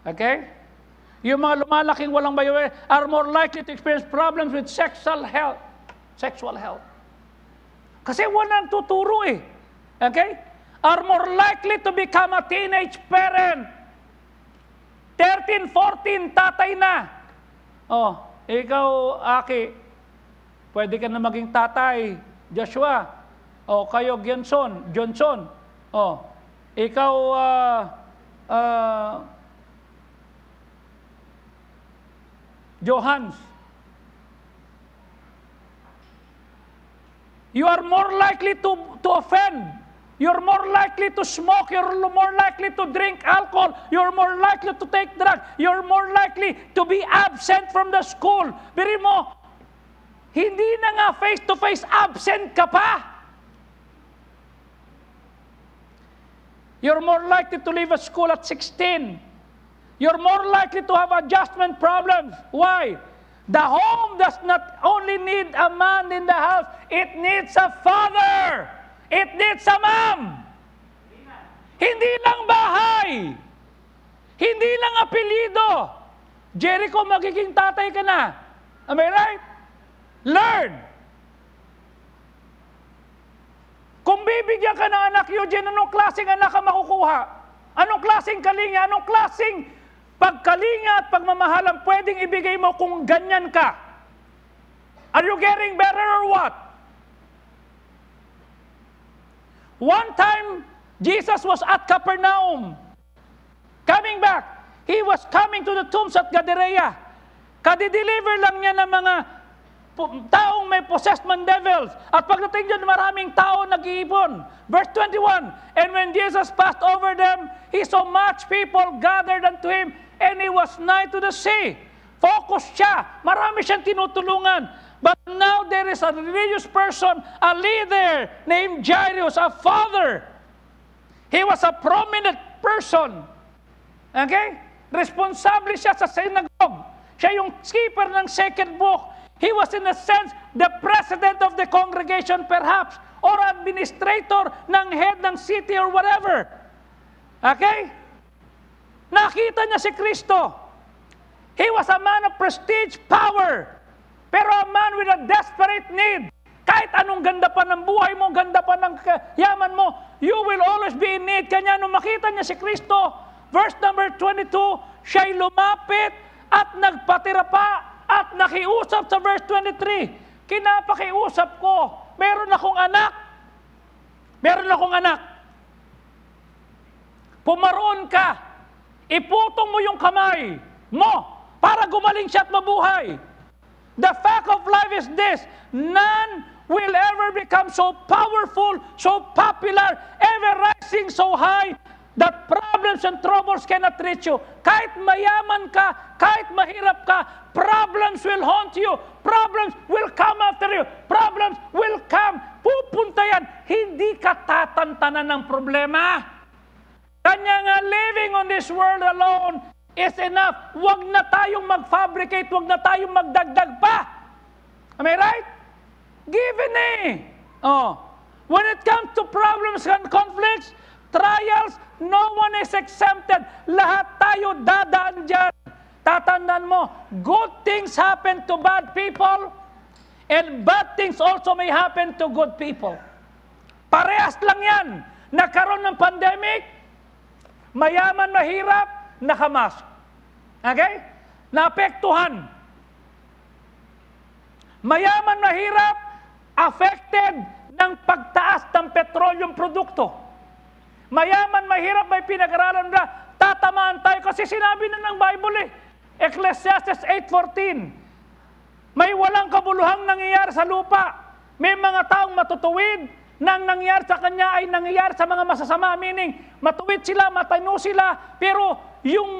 okay, yung mga lumalaking walang bayo are more likely to experience problems with sexual health. Sexual health. Kasi wala nang tuturo eh. Okay? Are more likely to become a teenage parent. 13, 14, tatay na. Oh, ikaw, Aki, pwede ka na maging tatay. Joshua, o kayo Genson, Johnson, o ikaw uh, uh, Johans, you are more likely to, to offend. You're more likely to smoke. You're more likely to drink alcohol. You're more likely to take drugs. You're more likely to be absent from the school. Biri mo, hindi na nga face-to-face, absent ka pa. You're more likely to leave a school at 16. You're more likely to have adjustment problems. Why? The home does not only need a man in the house, it needs a father. It needs a mom. Hindi lang bahay. Hindi lang apelido. Jericho, magiging tatay ka na. Am I right? Learn! Kung bibigyan ka ng anak, Eugene, anong klaseng anak ka makukuha? Anong klaseng kalinga? Anong klaseng pagkalinga at pagmamahal ang pwedeng ibigay mo kung ganyan ka? Are you getting better or what? One time, Jesus was at Capernaum. Coming back, He was coming to the tombs at Kadi-deliver lang niya ng mga taong may possessed man devils. At pagdating dyan, maraming tao nag-iipon. Verse 21, And when Jesus passed over them, He saw much people gathered unto Him, and He was nigh to the sea. Focus siya. Marami siyang tinutulungan. But now there is a religious person, a leader named Jairus, a father. He was a prominent person. Okay? Responsable siya sa synagogue. Siya yung keeper ng second book He was in a sense the president of the congregation perhaps or administrator ng head ng city or whatever. Okay? Nakita niya si Kristo. He was a man of prestige, power, pero a man with a desperate need. Kahit anong ganda pa ng buhay mo, ganda pa ng yaman mo, you will always be in need. Kanya nung makita niya si Kristo, verse number 22, siya'y lumapit at nagpatira pa at nakiusap sa verse 23, kinapakiusap ko, meron akong anak. Meron akong anak. Pumaroon ka, iputong mo yung kamay mo para gumaling siya at mabuhay. The fact of life is this, none will ever become so powerful, so popular, ever rising so high that problems and troubles cannot reach you. Kahit mayaman ka, kahit mahirap ka, problems will haunt you. Problems will come after you. Problems will come. Pupunta yan. Hindi ka tatantanan ng problema. Kanya nga, living on this world alone is enough. Huwag na tayong mag-fabricate. Huwag na tayong magdagdag pa. Am I right? Given eh. Oh. When it comes to problems and conflicts, trials, no one is exempted. Lahat tayo dadaan dyan. Tatandaan mo, good things happen to bad people and bad things also may happen to good people. Parehas lang yan. Nakaroon ng pandemic, mayaman, mahirap, nakamask. Okay? Naapektuhan. Mayaman, mahirap, affected ng pagtaas ng petroleum produkto. Mayaman, mahirap, may pinag-aralan na, tatamaan tayo kasi sinabi na ng Bible eh. Ecclesiastes 8.14 May walang kabuluhang nangyayari sa lupa. May mga taong matutuwid nang ang nangyayari sa kanya ay nangyayari sa mga masasama. Meaning, matuwid sila, matano sila, pero yung,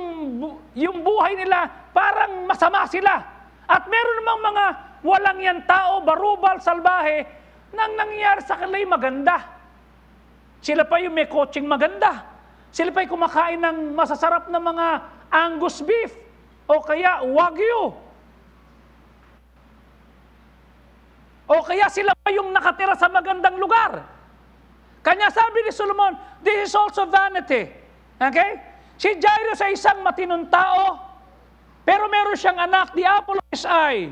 yung buhay nila, parang masama sila. At meron namang mga walang yan tao, barubal, salbahe, nang nangyayari sa kanila ay maganda. Sila pa yung may coaching maganda. Sila pa yung kumakain ng masasarap na mga Angus beef o kaya Wagyu. O kaya sila pa yung nakatira sa magandang lugar. Kanya sabi ni Solomon, this is also vanity. Okay? Si Jairus ay isang matinong tao, pero meron siyang anak, the apple of his eye.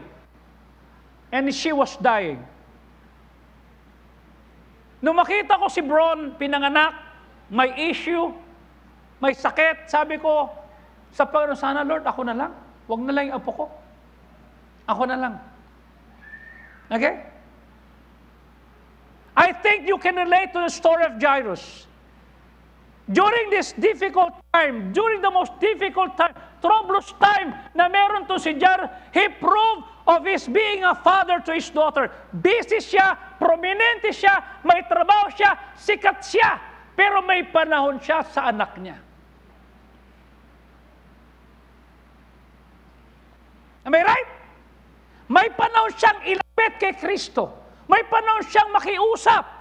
And she was dying. Nung makita ko si Bron, pinanganak, may issue, may sakit, sabi ko, sa Panginoon, sana Lord, ako na lang. Huwag na lang yung apo ko. Ako na lang. Okay? I think you can relate to the story of Jairus. During this difficult time, during the most difficult time, troublous time na meron to si Jar, he proved of his being a father to his daughter. Busy siya, prominente siya, may trabaho siya, sikat siya, pero may panahon siya sa anak niya. Am I right? May panahon siyang ilapit kay Kristo. May panahon siyang makiusap.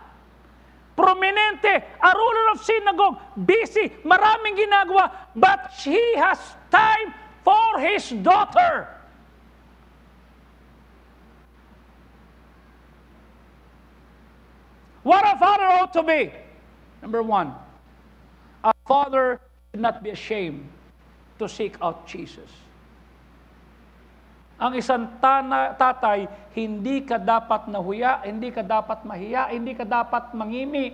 prominente, a ruler of synagogue, busy, maraming ginagawa, but he has time for his daughter. What a father ought to be. Number one, a father should not be ashamed to seek out Jesus. Ang isang tana, tatay, hindi ka dapat nahuya, hindi ka dapat mahiya, hindi ka dapat mangimi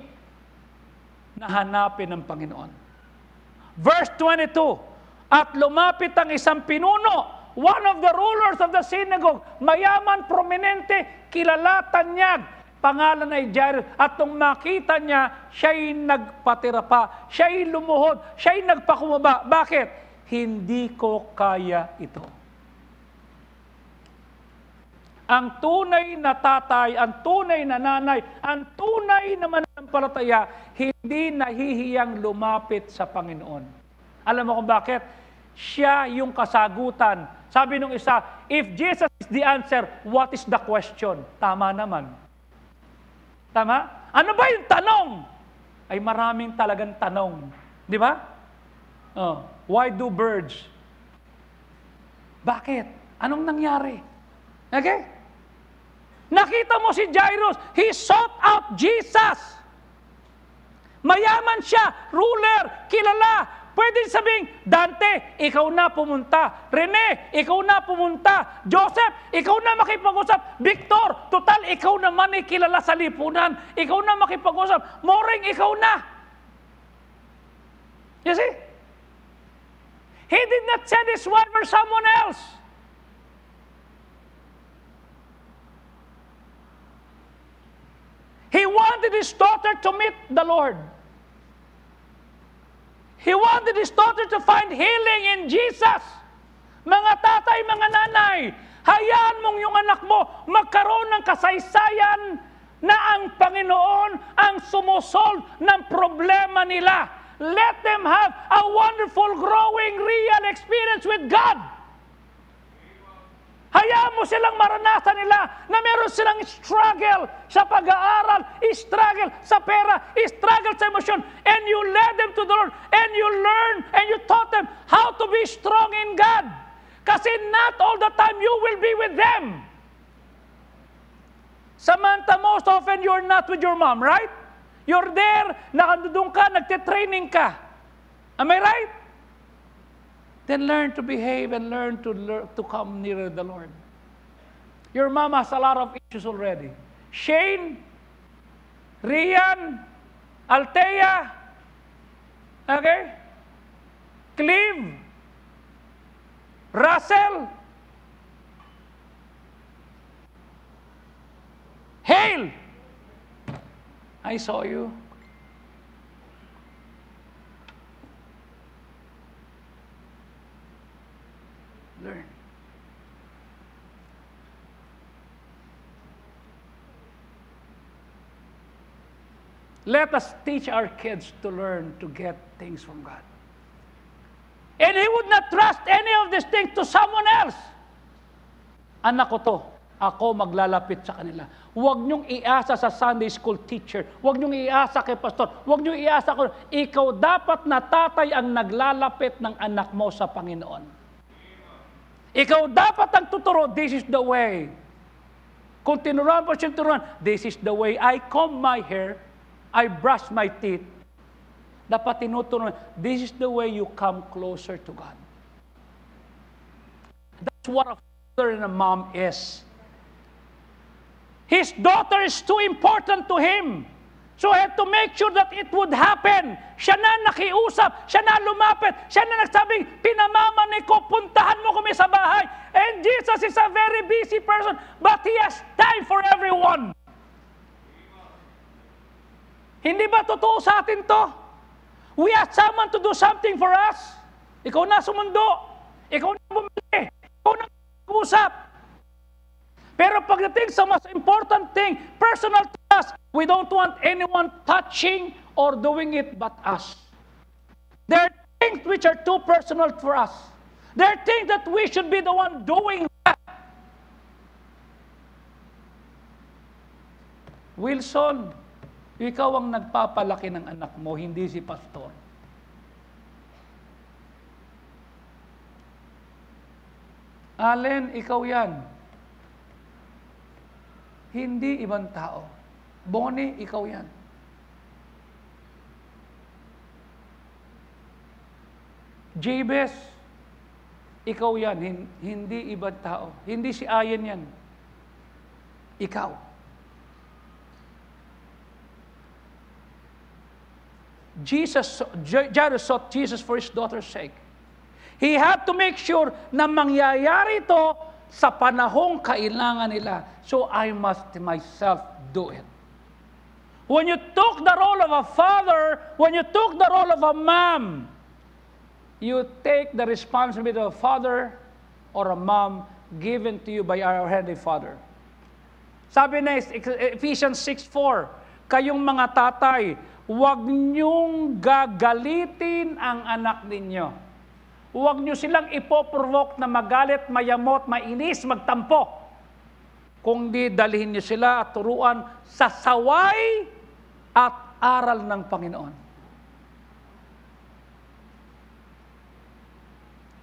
na hanapin ng Panginoon. Verse 22, At lumapit ang isang pinuno, one of the rulers of the synagogue, mayaman, prominente, kilala, tanyag, pangalan ay Jairus. At nung makita niya, siya'y nagpatira pa, siya'y lumuhod, siya'y nagpakumaba. Bakit? Hindi ko kaya ito ang tunay na tatay, ang tunay na nanay, ang tunay na mananampalataya, hindi nahihiyang lumapit sa Panginoon. Alam mo kung bakit? Siya yung kasagutan. Sabi nung isa, if Jesus is the answer, what is the question? Tama naman. Tama? Ano ba yung tanong? Ay maraming talagang tanong. Di ba? Oh, why do birds? Bakit? Anong nangyari? Okay? Nakita mo si Jairus, he sought out Jesus. Mayaman siya, ruler, kilala. Pwede sabing, Dante, ikaw na pumunta. Rene, ikaw na pumunta. Joseph, ikaw na makipag-usap. Victor, total, ikaw naman ay kilala sa lipunan. Ikaw na makipag-usap. Moring, ikaw na. You see? He did not send his word for someone else. daughter to meet the Lord. He wanted his daughter to find healing in Jesus. Mga tatay, mga nanay, hayaan mong yung anak mo magkaroon ng kasaysayan na ang Panginoon ang sumusol ng problema nila. Let them have a wonderful, growing, real experience with God. Hayaan mo silang maranasan nila na meron silang struggle sa pag-aaral, struggle sa pera, struggle sa emosyon, and you led them to the Lord, and you learn, and you taught them how to be strong in God. Kasi not all the time you will be with them. Samantha, most often you're not with your mom, right? You're there, nakandudong ka, nagtitraining ka. Am I right? Then learn to behave and learn to, learn to come nearer the Lord. Your mom has a lot of issues already. Shane, Rian, Altea, okay? Cleve, Russell, Hail! I saw you. learn. Let us teach our kids to learn to get things from God. And he would not trust any of these things to someone else. Anak ko to, ako maglalapit sa kanila. Huwag niyong iasa sa Sunday school teacher. Huwag niyong iasa kay pastor. Huwag niyong iasa ko. Ikaw dapat na tatay ang naglalapit ng anak mo sa Panginoon. Ikaw dapat ang tuturo, this is the way. Kung tinuruan po siyang tinuruan, this is the way. I comb my hair, I brush my teeth. Dapat tinuturuan, this is the way you come closer to God. That's what a father and a mom is. His daughter is too important to him. So I had to make sure that it would happen. Siya na nakiusap, siya na lumapit, siya na nagsabing, pinamamani ko, puntahan mo kami sa bahay. And Jesus is a very busy person, but He has time for everyone. Hindi ba totoo sa atin to? We ask someone to do something for us. Ikaw na sumundo. Ikaw na bumili. Ikaw na usap pero pagdating sa mas important thing, personal to us, we don't want anyone touching or doing it but us. There are things which are too personal for us. There are things that we should be the one doing that. Wilson, ikaw ang nagpapalaki ng anak mo, hindi si pastor. Allen, ikaw yan hindi ibang tao. Bonnie, ikaw yan. Jabez, ikaw yan, hindi ibang tao. Hindi si Ayan yan. Ikaw. Jesus, Jairus sought Jesus for his daughter's sake. He had to make sure na mangyayari ito sa panahong kailangan nila. So I must myself do it. When you took the role of a father, when you took the role of a mom, you take the responsibility of a father or a mom given to you by our Heavenly Father. Sabi na Ephesians 6.4, Kayong mga tatay, huwag niyong gagalitin ang anak ninyo. Huwag nyo silang ipoprovoke na magalit, mayamot, mainis, magtampo. Kung di, dalhin nyo sila at turuan sa saway at aral ng Panginoon.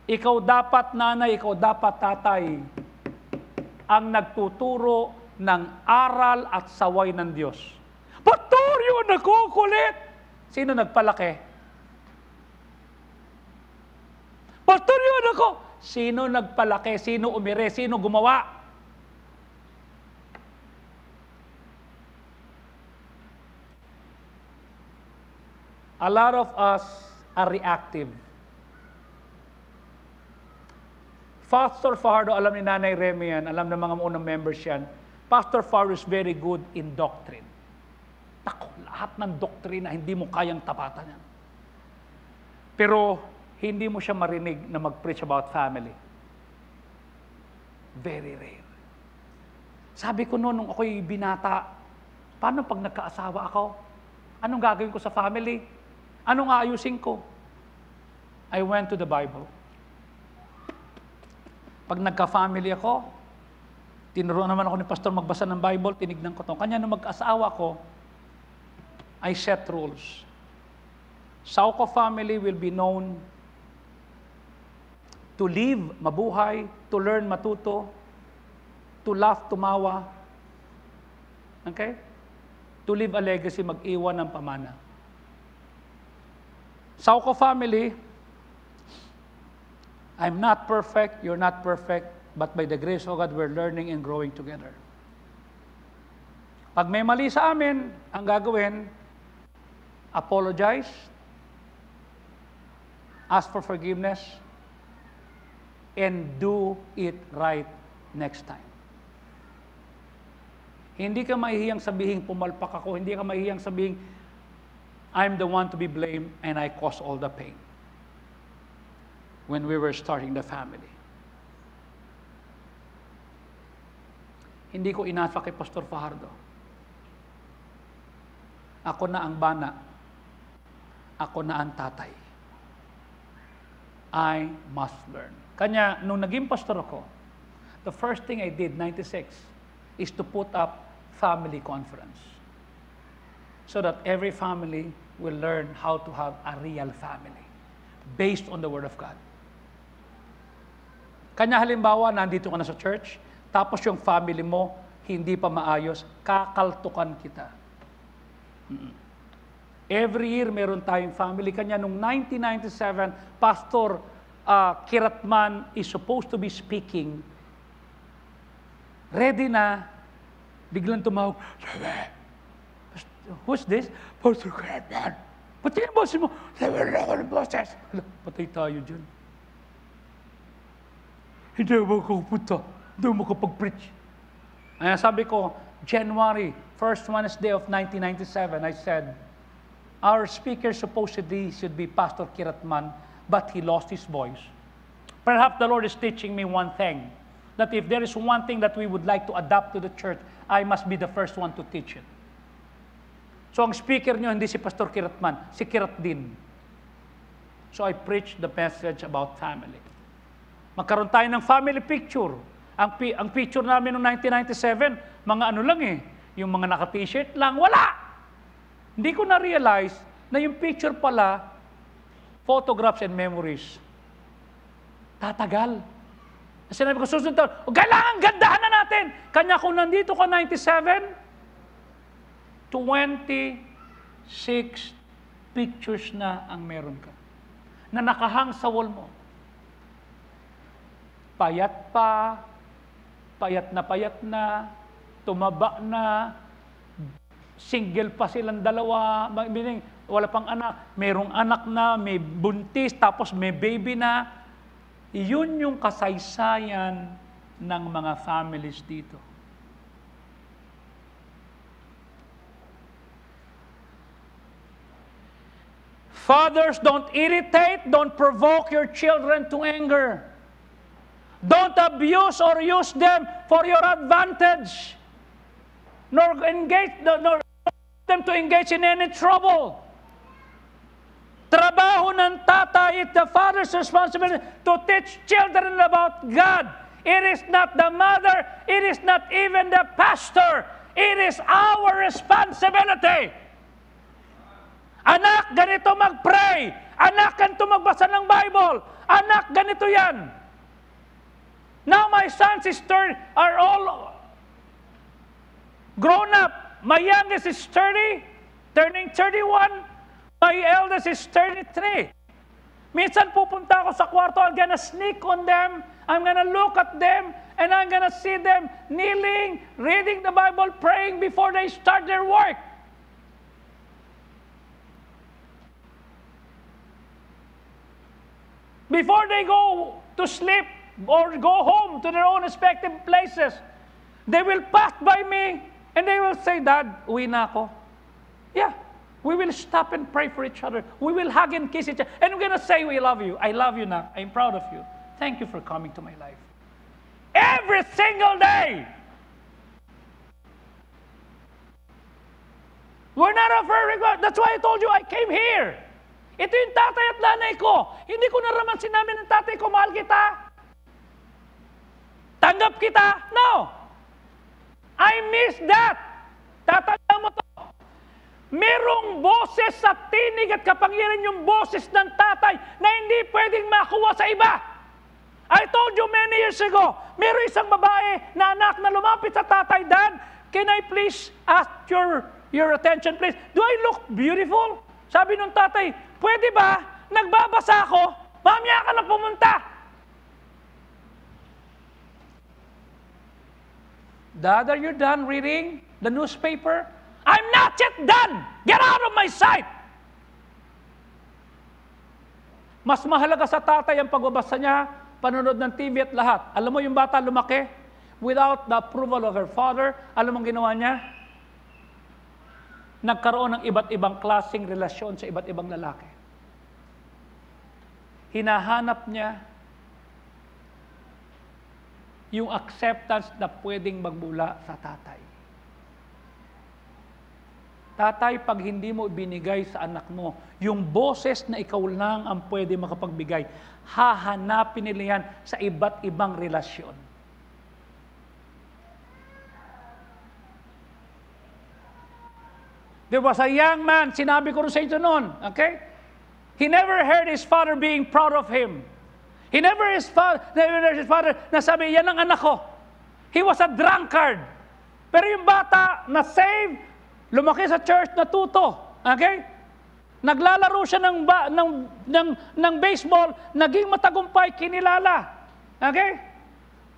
Ikaw dapat nanay, ikaw dapat tatay ang nagtuturo ng aral at saway ng Diyos. Ba't Toryo, nagkukulit? Sino nagpalaki? Pastor yun ako. Sino nagpalaki? Sino umire? Sino gumawa? A lot of us are reactive. Pastor Fajardo, alam ni Nanay Remy yan, alam ng mga unang members yan, Pastor Fajardo is very good in doctrine. Ako, lahat ng doktrina, hindi mo kayang tapatan yan. Pero hindi mo siya marinig na mag-preach about family. Very rare. Sabi ko noon, nung ako'y binata, paano pag nagkaasawa ako? Anong gagawin ko sa family? Anong aayusin ko? I went to the Bible. Pag nagka-family ako, tinuruan naman ako ni pastor magbasa ng Bible, tinignan ko to. Kanya nung mag-asawa ko, I set rules. Sa Sauko family will be known to live, mabuhay, to learn, matuto, to laugh, tumawa. Okay? To live a legacy, mag-iwan ng pamana. Sa ako family, I'm not perfect, you're not perfect, but by the grace of God, we're learning and growing together. Pag may mali sa amin, ang gagawin, apologize, ask for forgiveness, and do it right next time. Hindi ka mahihiyang sabihin, pumalpak ako. Hindi ka mahihiyang sabihin, I'm the one to be blamed and I caused all the pain. When we were starting the family. Hindi ko inasa kay Pastor Fajardo. Ako na ang bana. Ako na ang tatay. I must learn. Kanya, nung naging pastor ako, the first thing I did, 96, is to put up family conference. So that every family will learn how to have a real family based on the Word of God. Kanya halimbawa, nandito ka na sa church, tapos yung family mo, hindi pa maayos, kakaltukan kita. Every year, meron tayong family. Kanya, nung 1997, Pastor, uh, ah, Kiratman is supposed to be speaking, ready na, biglang tumawag, Who's this? Pastor Kiratman. Pati yung boses mo, sabi na ako ng boses. Patay tayo dyan. Hindi ako makapunta. Hindi ako makapag-preach. Ay, sabi ko, January, first Wednesday of 1997, I said, our speaker supposedly should be Pastor Kiratman but he lost his voice. Perhaps the Lord is teaching me one thing that if there is one thing that we would like to adapt to the church, I must be the first one to teach it. So ang speaker niyo hindi si Pastor Kiratman, si Kirat din. So I preach the message about family. Magkaroon tayo ng family picture. Ang, pi- ang picture namin noong 1997, mga ano lang eh, yung mga naka-t-shirt lang, wala! Hindi ko na-realize na yung picture pala photographs and memories. Tatagal. Sinabi ko, susunod taon, kailangan gandahan na natin. Kanya kung nandito ka 97, 26 pictures na ang meron ka. Na nakahang sa wall mo. Payat pa, payat na payat na, tumaba na, single pa silang dalawa, meaning wala pang anak, mayroong anak na, may buntis, tapos may baby na. Iyon yung kasaysayan ng mga families dito. Fathers, don't irritate, don't provoke your children to anger. Don't abuse or use them for your advantage, nor engage nor them to engage in any trouble trabaho ng tata, it's the father's responsibility to teach children about God. It is not the mother, it is not even the pastor. It is our responsibility. Anak, ganito mag-pray. Anak, ganito magbasa ng Bible. Anak, ganito yan. Now my sons is third, are all grown up. My youngest is 30, turning 31. My eldest is 33. Minsan pupunta ako sa kwarto, I'm gonna sneak on them, I'm gonna look at them, and I'm gonna see them kneeling, reading the Bible, praying before they start their work. Before they go to sleep or go home to their own respective places, they will pass by me and they will say, Dad, uwi na ako. Yeah, We will stop and pray for each other. We will hug and kiss each other. And we're going to say, We love you. I love you now. I'm proud of you. Thank you for coming to my life. Every single day. We're not of regard. That's why I told you I came here. Ito yung tatay at nanay ko. Hindi ko naraman sinabi ng tatay ko, mahal kita. Tanggap kita. No. I miss that. Tatanda mo to Merong boses sa tinig at kapangyarihan yung boses ng tatay na hindi pwedeng makuha sa iba. I told you many years ago, meron isang babae na anak na lumapit sa tatay, Dad, can I please ask your, your attention, please? Do I look beautiful? Sabi nung tatay, pwede ba? Nagbabasa ako, mamaya ka na pumunta. Dad, are you done reading the newspaper? I'm not yet done. Get out of my sight. Mas mahalaga sa tatay ang pagbabasa niya, panonood ng TV at lahat. Alam mo yung bata lumaki without the approval of her father, alam mo ang ginawa niya? Nagkaroon ng iba't ibang klasing relasyon sa iba't ibang lalaki. Hinahanap niya yung acceptance na pwedeng magmula sa tatay. Tatay, pag hindi mo binigay sa anak mo, yung boses na ikaw lang ang pwede makapagbigay, hahanapin nila yan sa iba't ibang relasyon. There was a young man, sinabi ko rin sa inyo noon, okay? He never heard his father being proud of him. He never his father, never heard his father na sabi, yan ang anak ko. He was a drunkard. Pero yung bata na save, Lumaki sa church, natuto. Okay? Naglalaro siya ng, ba, ng, ng, ng baseball, naging matagumpay, kinilala. Okay?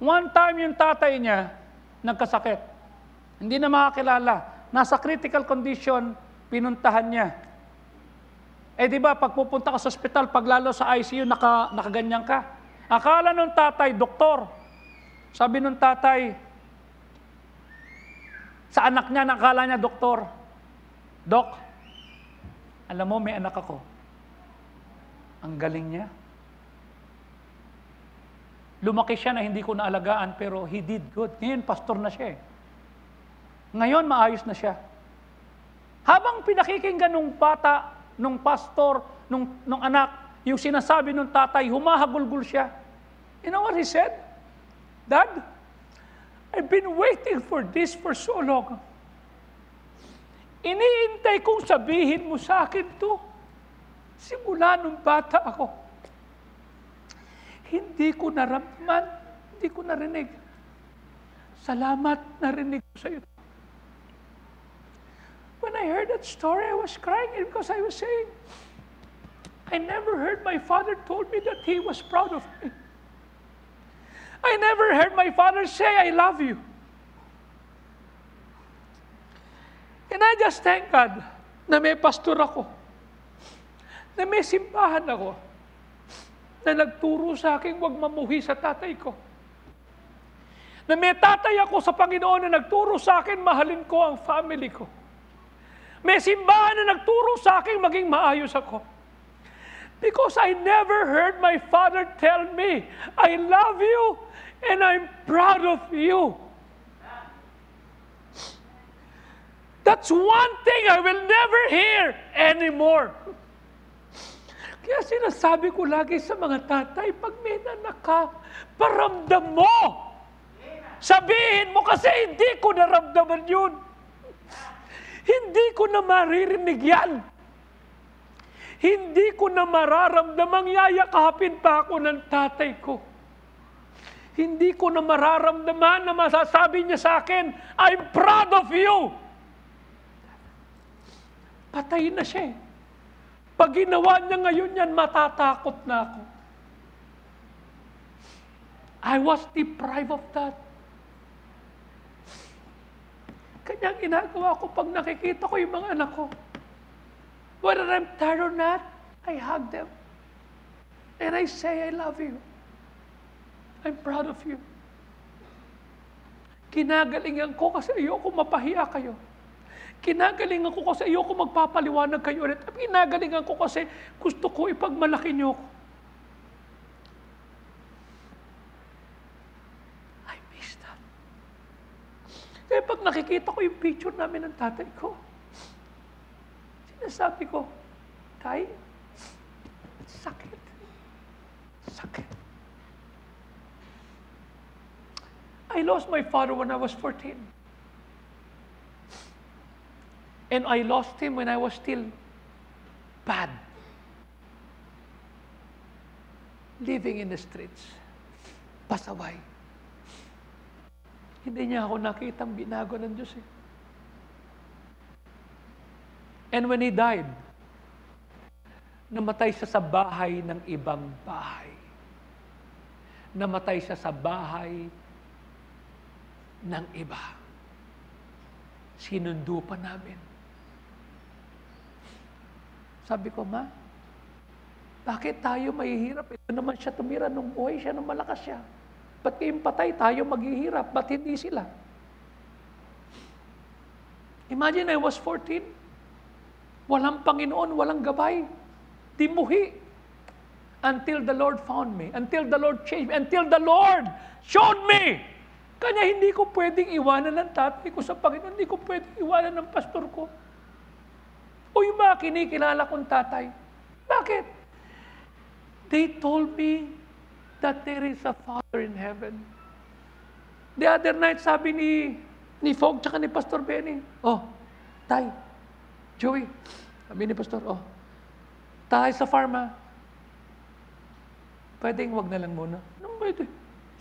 One time yung tatay niya, nagkasakit. Hindi na makakilala. Nasa critical condition, pinuntahan niya. Eh di ba, pagpupunta ka sa ospital, paglalo sa ICU, naka, nakaganyan ka. Akala nung tatay, doktor. Sabi nung tatay, sa anak niya, nakala niya, doktor, Dok, alam mo, may anak ako. Ang galing niya. Lumaki siya na hindi ko naalagaan, pero he did good. Ngayon, pastor na siya eh. Ngayon, maayos na siya. Habang pinakikinggan nung bata, nung pastor, nung, nung anak, yung sinasabi nung tatay, humahagulgul siya. You know what he said? Dad, I've been waiting for this for so long. Iniintay kong sabihin mo sa akin to. Simula nung bata ako. Hindi ko naramdaman, hindi ko narinig. Salamat narinig ko sa iyo. When I heard that story, I was crying because I was saying, I never heard my father told me that he was proud of me. I never heard my father say, I love you. And I just thank God na may pastor ako, na may simbahan ako, na nagturo sa akin huwag mamuhi sa tatay ko. Na may tatay ako sa Panginoon na nagturo sa akin, mahalin ko ang family ko. May simbahan na nagturo sa akin, maging maayos ako because I never heard my father tell me, I love you and I'm proud of you. That's one thing I will never hear anymore. Kaya sinasabi ko lagi sa mga tatay, pag may nanak ka, paramdam mo. Sabihin mo kasi hindi ko naramdaman yun. Hindi ko na maririnig yan. Hindi ko na mararamdamang yayakapin pa ako ng tatay ko. Hindi ko na mararamdaman na masasabi niya sa akin, I'm proud of you. Patay na siya eh. Pag ginawa niya ngayon yan, matatakot na ako. I was deprived of that. Kanyang ginagawa ko pag nakikita ko yung mga anak ko. Whether I'm tired or not, I hug them. And I say, I love you. I'm proud of you. Kinagalingan ko kasi ayoko mapahiya kayo. Kinagalingan ko kasi ayoko magpapaliwanag kayo ulit. Kinagalingan ko kasi gusto ko ipagmalaki niyo ko. I miss that. Kaya eh, pag nakikita ko yung picture namin ng tatay ko, sabi ko, Tay, sakit. Sakit. I lost my father when I was 14. And I lost him when I was still bad. Living in the streets. Pasaway. Hindi niya ako nakitang binago ng Diyos eh. And when he died, namatay siya sa bahay ng ibang bahay. Namatay siya sa bahay ng iba. Sinundo pa namin. Sabi ko, ma, bakit tayo mahihirap? Ito naman siya tumira nung buhay siya, nung malakas siya. Ba't kayong patay tayo maghihirap? Ba't hindi sila? Imagine I was 14. Walang Panginoon, walang gabay. Timuhi. Until the Lord found me. Until the Lord changed me. Until the Lord showed me. Kanya hindi ko pwedeng iwanan ng tatay ko sa Panginoon. Hindi ko pwedeng iwanan ng pastor ko. O yung mga kinikilala kong tatay. Bakit? They told me that there is a Father in heaven. The other night, sabi ni, ni Fog, tsaka ni Pastor Benny, Oh, tay, Joey, sabi ni Pastor, oh, tayo sa pharma. Ah. Pwedeng wag na lang muna. Anong pwede?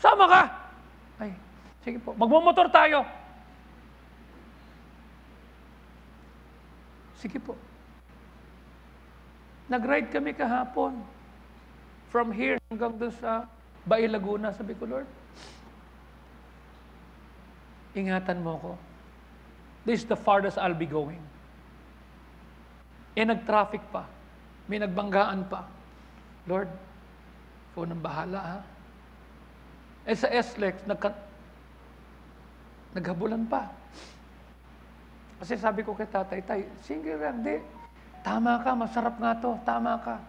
Sama ka! Ay, sige po. Magmumotor tayo. Sige po. Nag-ride kami kahapon. From here hanggang doon sa Bay Laguna. Sabi ko, Lord, ingatan mo ko. This is the farthest I'll be going. Eh, nag-traffic pa. May nagbanggaan pa. Lord, ikaw nang bahala ha. Eh sa SLEX, nagka, naghabulan pa. Kasi sabi ko kay tatay, tay, sige lang, di. Tama ka, masarap nga to, tama ka.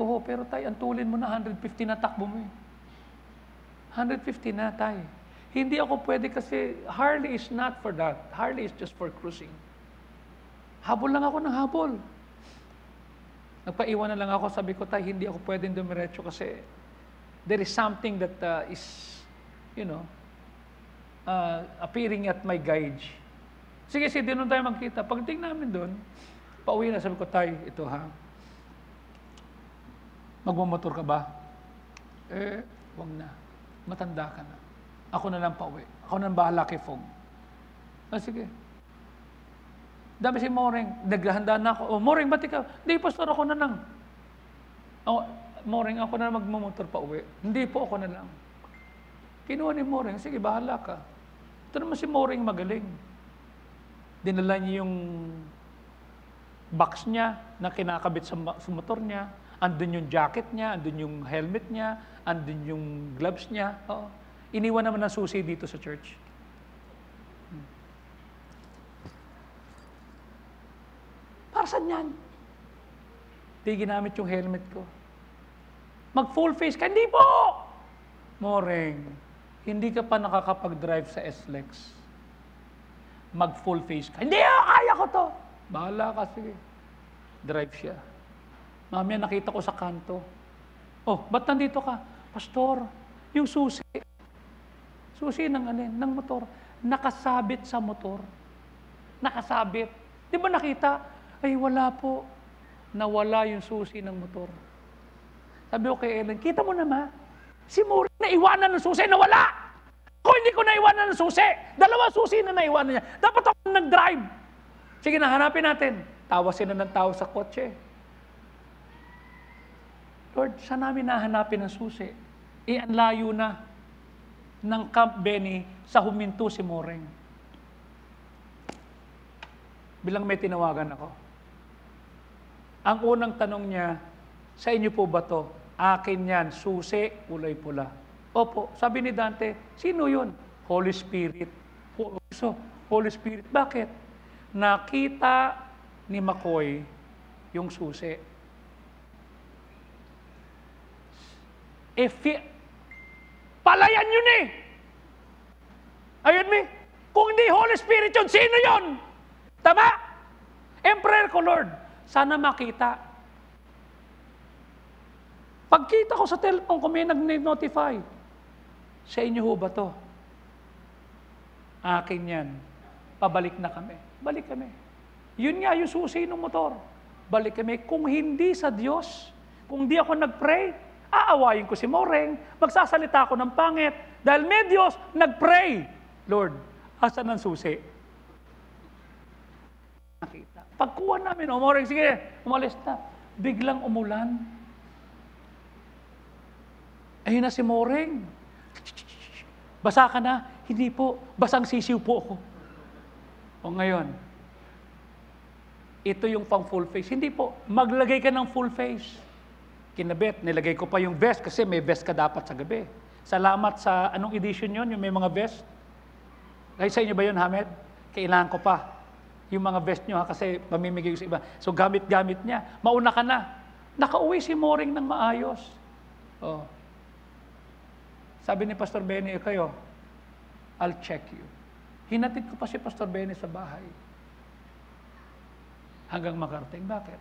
Oo, pero tay, antulin mo na 150 na takbo mo eh. 150 na, tay. Hindi ako pwede kasi Harley is not for that. Harley is just for cruising. Habol lang ako ng habol. Nagpaiwan na lang ako. Sabi ko, tay, hindi ako pwedeng dumiretso kasi there is something that uh, is, you know, uh, appearing at my guide. Sige, sige, doon tayo magkita. Pagdating namin doon, pauwi na. Sabi ko, tay, ito ha. Magmamotor ka ba? Eh, wag na. Matanda ka na. Ako na lang pauwi. Ako na lang bahala kay Fog. Ah, sige. Dami si Moreng, naghahanda na ako. Oh, Moreng, ba't ikaw? Hindi, pastor, ako na lang. Oh, Moreng, ako na magmumotor pa uwi. Hindi po, ako na lang. Kinuha ni Moreng, sige, bahala ka. Ito naman si Moreng magaling. Dinala niya yung box niya na kinakabit sa, sa motor niya. Andun yung jacket niya, andun yung helmet niya, andun yung gloves niya. Oh. Iniwan naman ng susi dito sa church. Para kakarsan yan. Di ginamit yung helmet ko. Mag full face ka, hindi po! Moreng, hindi ka pa nakakapag-drive sa S-Lex. Mag full face ka. Hindi, oh, kaya ko to! Bahala kasi. Drive siya. Mamaya nakita ko sa kanto. Oh, ba't nandito ka? Pastor, yung susi. Susi ng alin? Ano ng motor. Nakasabit sa motor. Nakasabit. Di ba nakita? Ay, wala po. Nawala yung susi ng motor. Sabi ko kay Ellen, kita mo naman, si Mori naiwanan ng susi, nawala. Ako hindi ko naiwanan ng susi. Dalawa susi na naiwanan niya. Dapat ako nag-drive. Sige na, hanapin natin. Tawa sila ng tao sa kotse. Lord, saan namin nahanapin eh, ang susi? layo na ng Camp Benny sa huminto si Moreng. Bilang may tinawagan ako. Ang unang tanong niya, sa inyo po ba to? Akin yan, susi, kulay pula. Opo, sabi ni Dante, sino yun? Holy Spirit. So, Holy Spirit, bakit? Nakita ni Makoy yung susi. If he, palayan yun eh! Ayun mi, kung hindi Holy Spirit yun, sino yun? Tama? prayer ko, Lord. Sana makita. Pagkita ko sa telephone ko, may nag-notify. Sa inyo ho ba to? Akin yan. Pabalik na kami. Balik kami. Yun nga yung susi ng motor. Balik kami. Kung hindi sa Diyos, kung di ako nag-pray, aawayin ko si Moreng, magsasalita ako ng pangit. Dahil may Diyos, nag-pray. Lord, asan ang susi? Nakita. Pagkuha namin, umorek, oh, sige, umalis na. Biglang umulan. Ayun na si Moreng. Basa ka na? Hindi po. Basang sisiw po ako. O ngayon, ito yung pang full face. Hindi po. Maglagay ka ng full face. Kinabit, nilagay ko pa yung vest kasi may vest ka dapat sa gabi. Salamat sa anong edition yon yung may mga vest. Ay, sa inyo ba yun, Hamed? Kailangan ko pa yung mga vest niyo ha, kasi mamimigay sa iba. So gamit-gamit niya. Mauna ka na. Nakauwi si Moring ng maayos. Oh. Sabi ni Pastor Benny, eh, kayo, I'll check you. Hinatid ko pa si Pastor Benny sa bahay. Hanggang makarating. Bakit?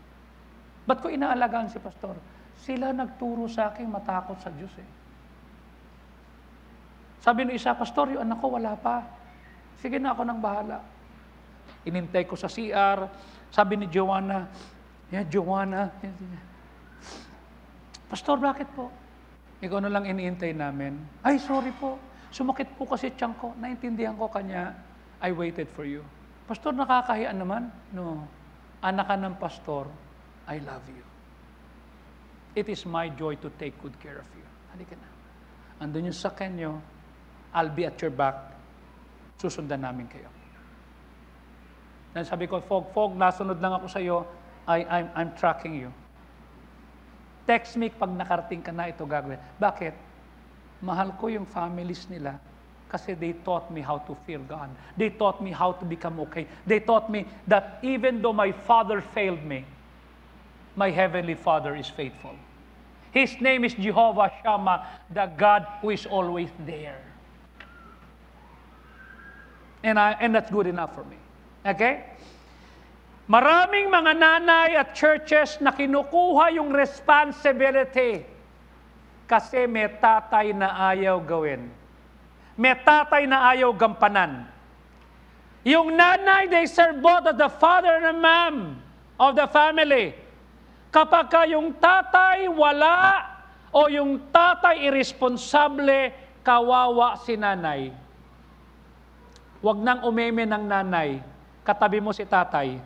Ba't ko inaalagaan si Pastor? Sila nagturo sa akin matakot sa Diyos eh. Sabi ng isa, Pastor, yung anak ko wala pa. Sige na ako nang bahala. Inintay ko sa CR. Sabi ni Joanna, yeah, Joanna. Pastor, bakit po? Ikaw na lang iniintay namin. Ay, sorry po. Sumakit po kasi tiyang ko. Naintindihan ko kanya, I waited for you. Pastor, nakakahiyaan naman. No. Anak ka ng pastor, I love you. It is my joy to take good care of you. Halika na. Andun yung sakyan nyo, I'll be at your back. Susundan namin kayo. Then sabi ko, Fog, Fog, nasunod lang ako sa iyo. I, I'm, I'm tracking you. Text me pag nakarating ka na ito gagawin. Bakit? Mahal ko yung families nila kasi they taught me how to fear God. They taught me how to become okay. They taught me that even though my father failed me, my heavenly Father is faithful. His name is Jehovah Shammah, the God who is always there. And, I, and that's good enough for me. Okay? Maraming mga nanay at churches na kinukuha yung responsibility kasi may tatay na ayaw gawin. May tatay na ayaw gampanan. Yung nanay, they serve both as the father and the mom of the family. Kapag ka yung tatay wala o yung tatay irresponsible, kawawa si nanay. Huwag nang umeme ng nanay katabi mo si tatay.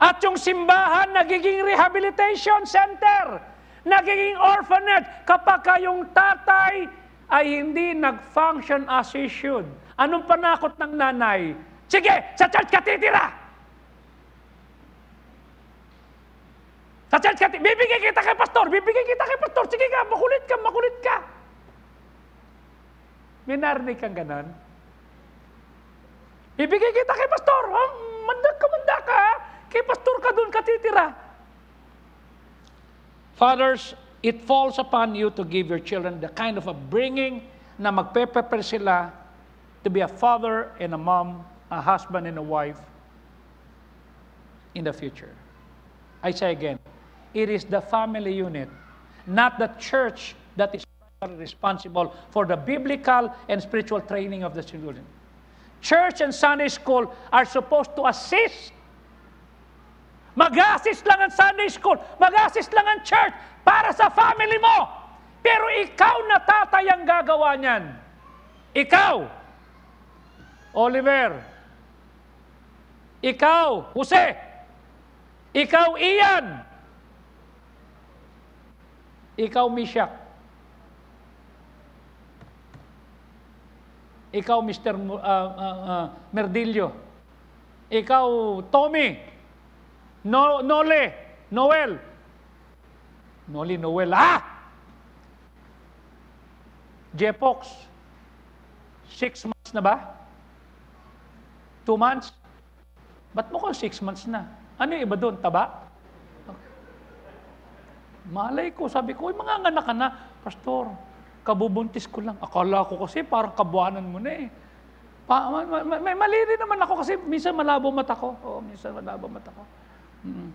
At yung simbahan, nagiging rehabilitation center, nagiging orphanage, kapag yung tatay ay hindi nag-function as he should. Anong panakot ng nanay? Sige, sa church ka titira! Sa church ka titira. Bibigay kita kay pastor! Bibigay kita kay pastor! Sige ka, makulit ka, makulit ka! Minarinig kang ganon? Ibigay kita kay pastor. Oh, mandag ka, mandag ka. Kay pastor ka doon katitira. Fathers, it falls upon you to give your children the kind of upbringing na magpeprepare sila to be a father and a mom, a husband and a wife in the future. I say again, it is the family unit, not the church that is responsible for the biblical and spiritual training of the children church and Sunday school are supposed to assist. Mag-assist lang ang Sunday school, mag-assist lang ang church para sa family mo. Pero ikaw na tatay ang gagawa niyan. Ikaw, Oliver. Ikaw, Jose. Ikaw, Ian. Ikaw, Mishak. Ikaw, Mr. Uh, ah, uh, ah, uh, ah, Merdillo. Ikaw, Tommy. No, Nole. Noel. Noli, Noel. Ah! Jepox. Six months na ba? Two months? Ba't mo ko six months na? Ano yung iba doon? Taba? Malay ko, sabi ko, mga anak ka na, Pastor, Kabubuntis ko lang. Akala ko kasi parang kabuanan mo na eh. Pa, ma, ma, may mali rin naman ako kasi minsan malabo mata ko. Oo, minsan malabo mata ko. Mm-hmm.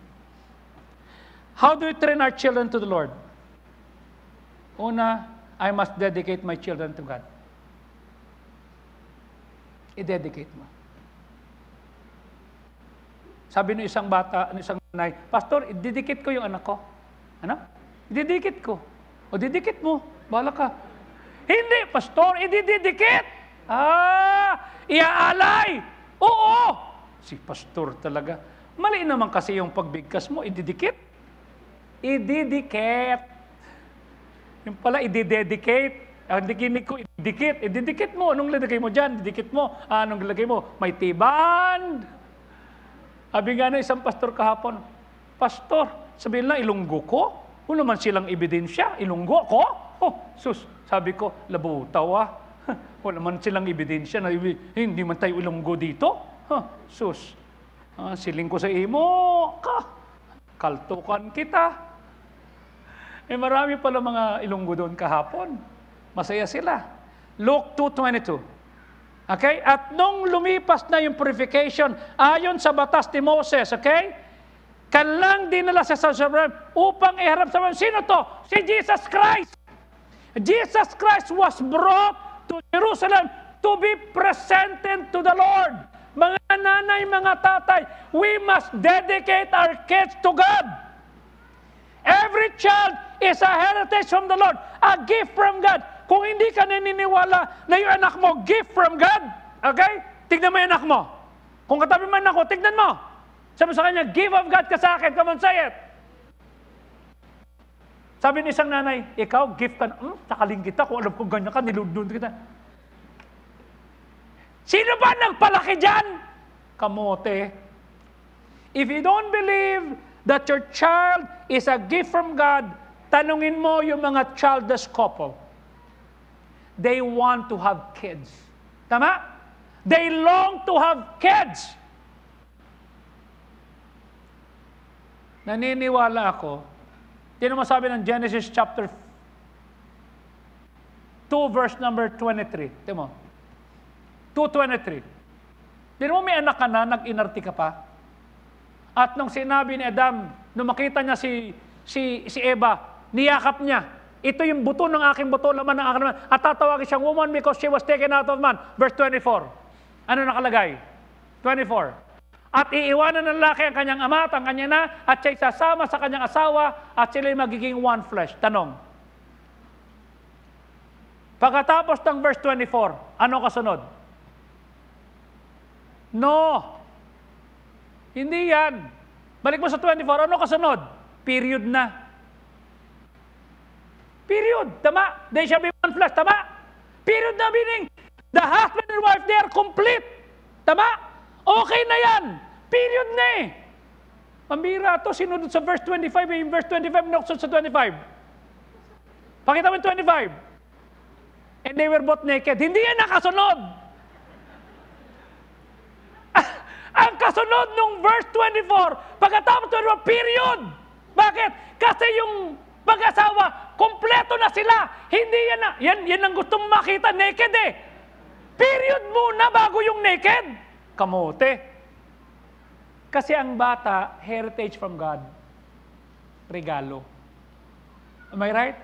How do we train our children to the Lord? Una, I must dedicate my children to God. I-dedicate mo. Sabi ng isang bata, ng isang nanay, Pastor, i-dedicate ko yung anak ko. Ano? I-dedicate ko. O didikit mo. Bala ka. Hindi, pastor, idididikit. Ah, iaalay. Oo, si pastor talaga. Mali naman kasi yung pagbigkas mo, ididikit. Ididikit. Yung pala, ididedicate. Ang ah, dikinig ko, ididikit. Ididikit mo. Anong lalagay mo dyan? Ididikit mo. Ah, anong lalagay mo? May tiband. Sabi nga na isang pastor kahapon, Pastor, sabihin lang, ilunggo ko? Wala man silang ebidensya, ilunggo ko? Oh, sus, sabi ko, labutaw ah. Wala man silang ebidensya na hindi man tayo ilunggo dito. Huh, sus, ah, siling ko sa imo ka. Kaltukan kita. Eh marami pala mga ilunggo doon kahapon. Masaya sila. Luke 2.22. Okay? At nung lumipas na yung purification, ayon sa batas ni Moses, okay? Kalang dinala sa Sansobran upang iharap sa mga, sino to? Si Jesus Christ! Jesus Christ was brought to Jerusalem to be presented to the Lord. Mga nanay, mga tatay, we must dedicate our kids to God. Every child is a heritage from the Lord, a gift from God. Kung hindi ka naniniwala na yung anak mo, gift from God, okay? Tignan mo yung anak mo. Kung katabi man ako, tignan mo. Sabi sa kanya, give of God ka sa akin. Come on, say it. Sabi ni isang nanay, ikaw, gift ka, hmm, nakaling kita, kung alam ko ganyan ka, nilundun kita. Sino ba nagpalaki dyan? Kamote. If you don't believe that your child is a gift from God, tanungin mo yung mga childless couple. They want to have kids. Tama? They long to have kids. Naniniwala ako Tingnan mo sabi ng Genesis chapter 2 verse number 23. Tingnan mo. 2.23. Tingnan mo may anak ka na, nag-inarte ka pa. At nung sinabi ni Adam, nung makita niya si, si, si Eva, niyakap niya. Ito yung buto ng aking buto, laman ng aking laman. At tatawagin siyang woman because she was taken out of man. Verse 24. Ano nakalagay? 24. At iiwanan ng lalaki ang kanyang ama at ang kanyang na at siya'y sasama sa kanyang asawa at sila'y magiging one flesh. Tanong. Pagkatapos ng verse 24, ano kasunod? No. Hindi yan. Balik mo sa 24, ano kasunod? Period na. Period. Tama. They shall be one flesh. Tama. Period na meaning, the husband and wife, they are complete. Tama? Okay na yan. Period na eh. Pambira to, sinunod sa verse 25, eh, yung verse 25, nuksunod sa 25. Pakita mo 25. And they were both naked. Hindi yan nakasunod. Ang kasunod nung verse 24, pagkatapos 24, period. Bakit? Kasi yung pag asawa kompleto na sila. Hindi yan na, yan, yan ang gusto mong makita, naked eh. Period muna bago yung naked kamote. Kasi ang bata, heritage from God. Regalo. Am I right?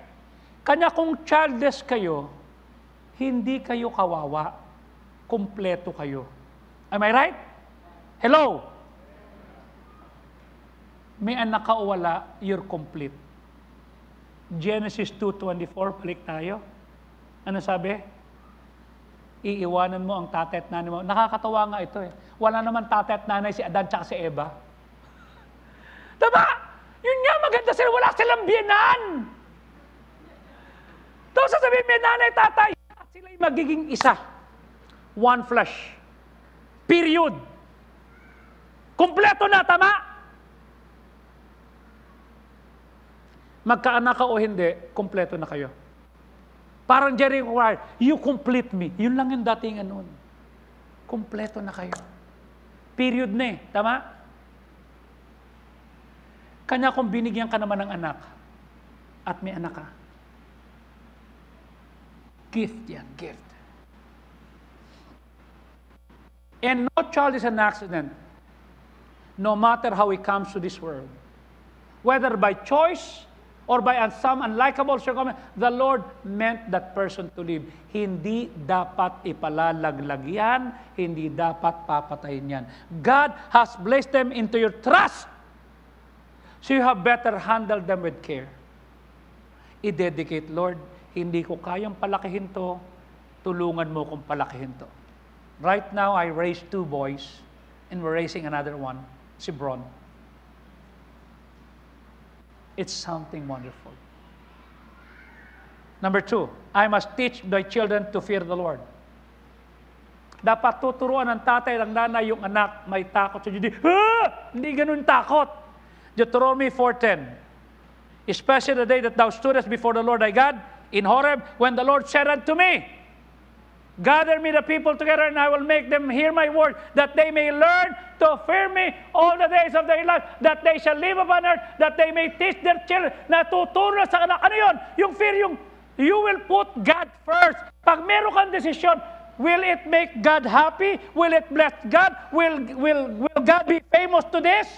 Kanya kung childless kayo, hindi kayo kawawa. Kumpleto kayo. Am I right? Hello? May anak ka o wala, you're complete. Genesis 2.24, balik tayo. Ano sabi? iiwanan mo ang tatay at nanay mo. Nakakatawa nga ito eh. Wala naman tatay at nanay si Adan tsaka si Eva. Tama! Diba? Yun nga, maganda sila. Wala silang biyanan! Tapos sasabihin, may nanay, tatay, at sila'y magiging isa. One flesh. Period. Kompleto na, tama? Magkaanak ka o hindi, kompleto na kayo. Parang Jericho Wire, you complete me. Yun lang yung dating anon. Kompleto na kayo. Period na eh. Tama? Kanya kung binigyan ka naman ng anak at may anak ka. Gift yan, gift. And no child is an accident, no matter how he comes to this world. Whether by choice or by some unlikable circumstance, the Lord meant that person to live. Hindi dapat ipalalaglag yan, hindi dapat papatayin yan. God has blessed them into your trust, so you have better handle them with care. I-dedicate, Lord, hindi ko kayang palakihin to, tulungan mo kong palakihin to. Right now, I raised two boys, and we're raising another one, si Bron. It's something wonderful. Number two, I must teach my children to fear the Lord. Dapat tuturuan ng tatay ng nanay yung anak may takot sa Diyos. Ah! Hindi ganun takot. Deuteronomy 4.10 Especially the day that thou stoodest before the Lord thy God in Horeb, when the Lord said unto me, Gather me the people together, and I will make them hear my word, that they may learn to fear me all the days of their life, that they shall live upon earth, that they may teach their children. Natuturo sa anak. Ano yun? Yung fear, yung you will put God first. Pag meron kang will it make God happy? Will it bless God? Will, will, will God be famous to this?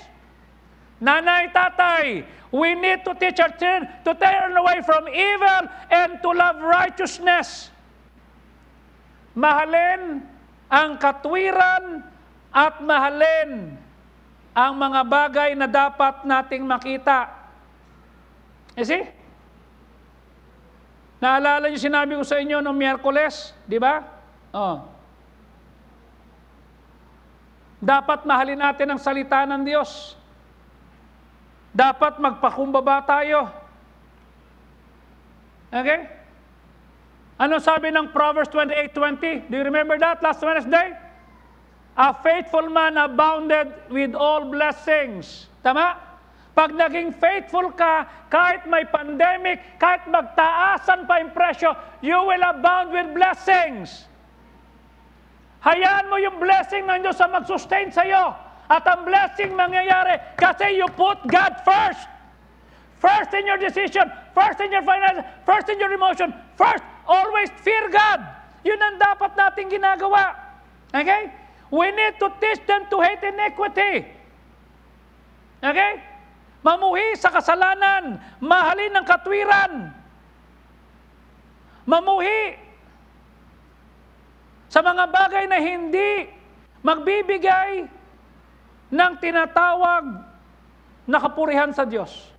Nanay, tatay, we need to teach our children to turn away from evil and to love righteousness. mahalin ang katwiran at mahalin ang mga bagay na dapat nating makita. You see? Naalala niyo sinabi ko sa inyo noong Miyerkules, di ba? Oh. Dapat mahalin natin ang salita ng Diyos. Dapat magpakumbaba tayo. Okay? Ano sabi ng Proverbs 28.20? Do you remember that last Wednesday? A faithful man abounded with all blessings. Tama? Pag naging faithful ka, kahit may pandemic, kahit magtaasan pa yung presyo, you will abound with blessings. Hayaan mo yung blessing ng Diyos sa mag-sustain sa'yo. At ang blessing mangyayari kasi you put God first. First in your decision, first in your finances, first in your emotion, first Always fear God. Yun ang dapat nating ginagawa. Okay? We need to teach them to hate iniquity. Okay? Mamuhi sa kasalanan. Mahalin ang katwiran. Mamuhi sa mga bagay na hindi magbibigay ng tinatawag na kapurihan sa Diyos.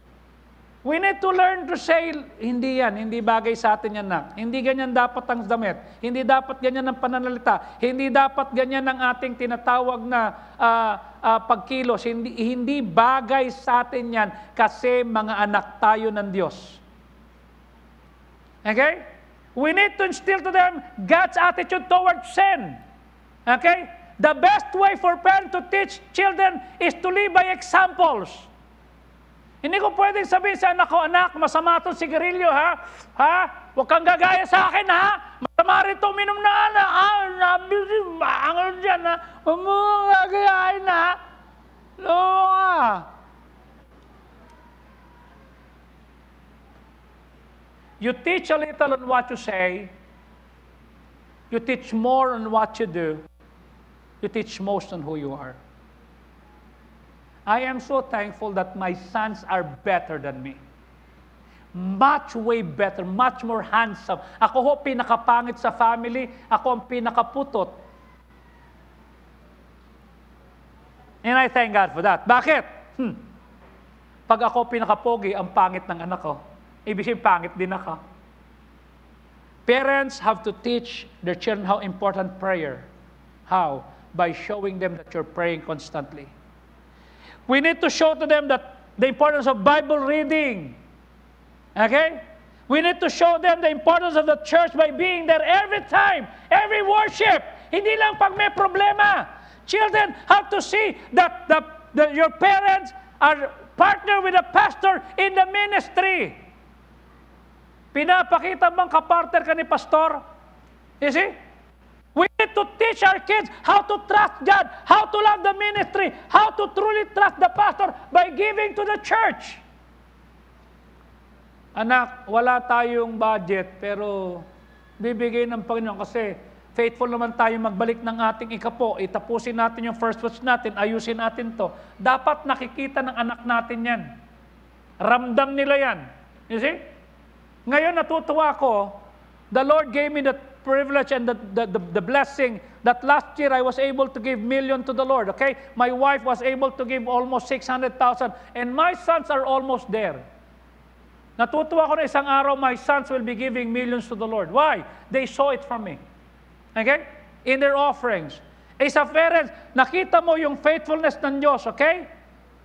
We need to learn to say, hindi yan, hindi bagay sa atin yan na. Hindi ganyan dapat ang damit. Hindi dapat ganyan ang pananalita. Hindi dapat ganyan ang ating tinatawag na uh, uh, pagkilos. Hindi, hindi bagay sa atin yan kasi mga anak tayo ng Diyos. Okay? We need to instill to them God's attitude towards sin. Okay? The best way for parents to teach children is to live by examples. Hindi ko pwedeng sabihin sa anak ko, anak, masama itong sigarilyo, ha? Ha? Huwag kang gagaya sa akin, ha? Masama rin itong minom na, anak, ha? Nabi, maangal ano dyan, ha? Huwag mo gagayain, ha? Oo ano nga. You teach a little on what you say. You teach more on what you do. You teach most on who you are. I am so thankful that my sons are better than me. Much way better, much more handsome. Ako ho, pinakapangit sa family. Ako ang pinakaputot. And I thank God for that. Bakit? Hmm. Pag ako pinakapogi, ang pangit ng anak ko. Ibig sabihin, pangit din ako. Parents have to teach their children how important prayer. How? By showing them that you're praying constantly. We need to show to them that the importance of Bible reading. Okay? We need to show them the importance of the church by being there every time, every worship. Hindi lang pag may problema. Children have to see that the, the, your parents are partner with a pastor in the ministry. Pinapakita bang kapartner ka ni pastor? You see? We need to teach our kids how to trust God, how to love the ministry, how to truly trust the pastor by giving to the church. Anak, wala tayong budget pero bibigay ng Panginoon kasi faithful naman tayo magbalik ng ating ikapo. Itapusin natin yung first watch natin, ayusin natin to. Dapat nakikita ng anak natin yan. Ramdam nila yan. You see? Ngayon natutuwa ako, the Lord gave me the privilege and the, the, the, the blessing that last year I was able to give million to the Lord, okay? My wife was able to give almost 600,000 and my sons are almost there. Natutuwa ko na isang araw, my sons will be giving millions to the Lord. Why? They saw it from me. Okay? In their offerings. Eh sa nakita mo yung faithfulness ng Diyos, okay?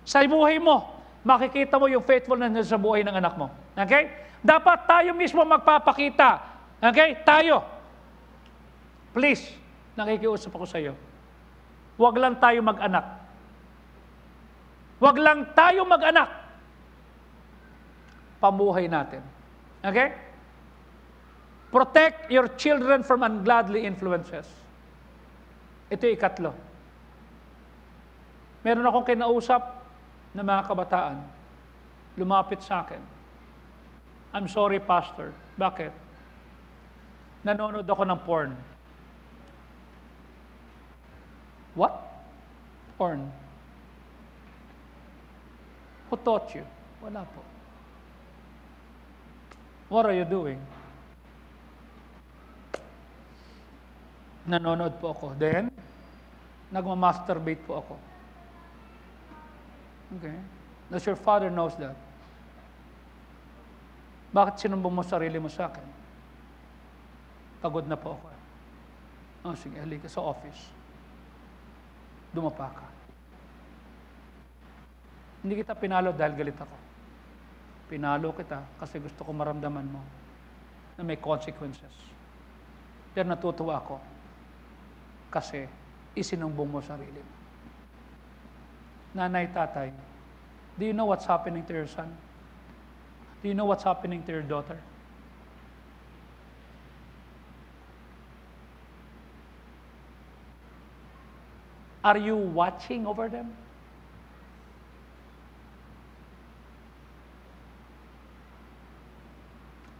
Sa buhay mo, makikita mo yung faithfulness niya sa buhay ng anak mo. Okay? Dapat tayo mismo magpapakita. Okay? Tayo. Please, nakikiusap ako sa iyo. Huwag lang tayo mag-anak. Huwag lang tayo mag-anak. Pamuhay natin. Okay? Protect your children from ungodly influences. Ito yung ikatlo. Meron akong kinausap na mga kabataan. Lumapit sa akin. I'm sorry, Pastor. Bakit? Nanonood ako ng porn. What? Porn. Who taught you? Wala po. What are you doing? Nanonood po ako. Then, nagmamasturbate po ako. Okay? Does your father knows that? Bakit sinumbong mo sarili mo sa akin? Pagod na po ako. Oh, sige, halika sa office dumapa ka. Hindi kita pinalo dahil galit ako. Pinalo kita kasi gusto ko maramdaman mo na may consequences. Pero natutuwa ako kasi isinumbong mo sarili mo. Nanay, tatay, do you know what's happening to your son? Do you know what's happening to your daughter? Are you watching over them?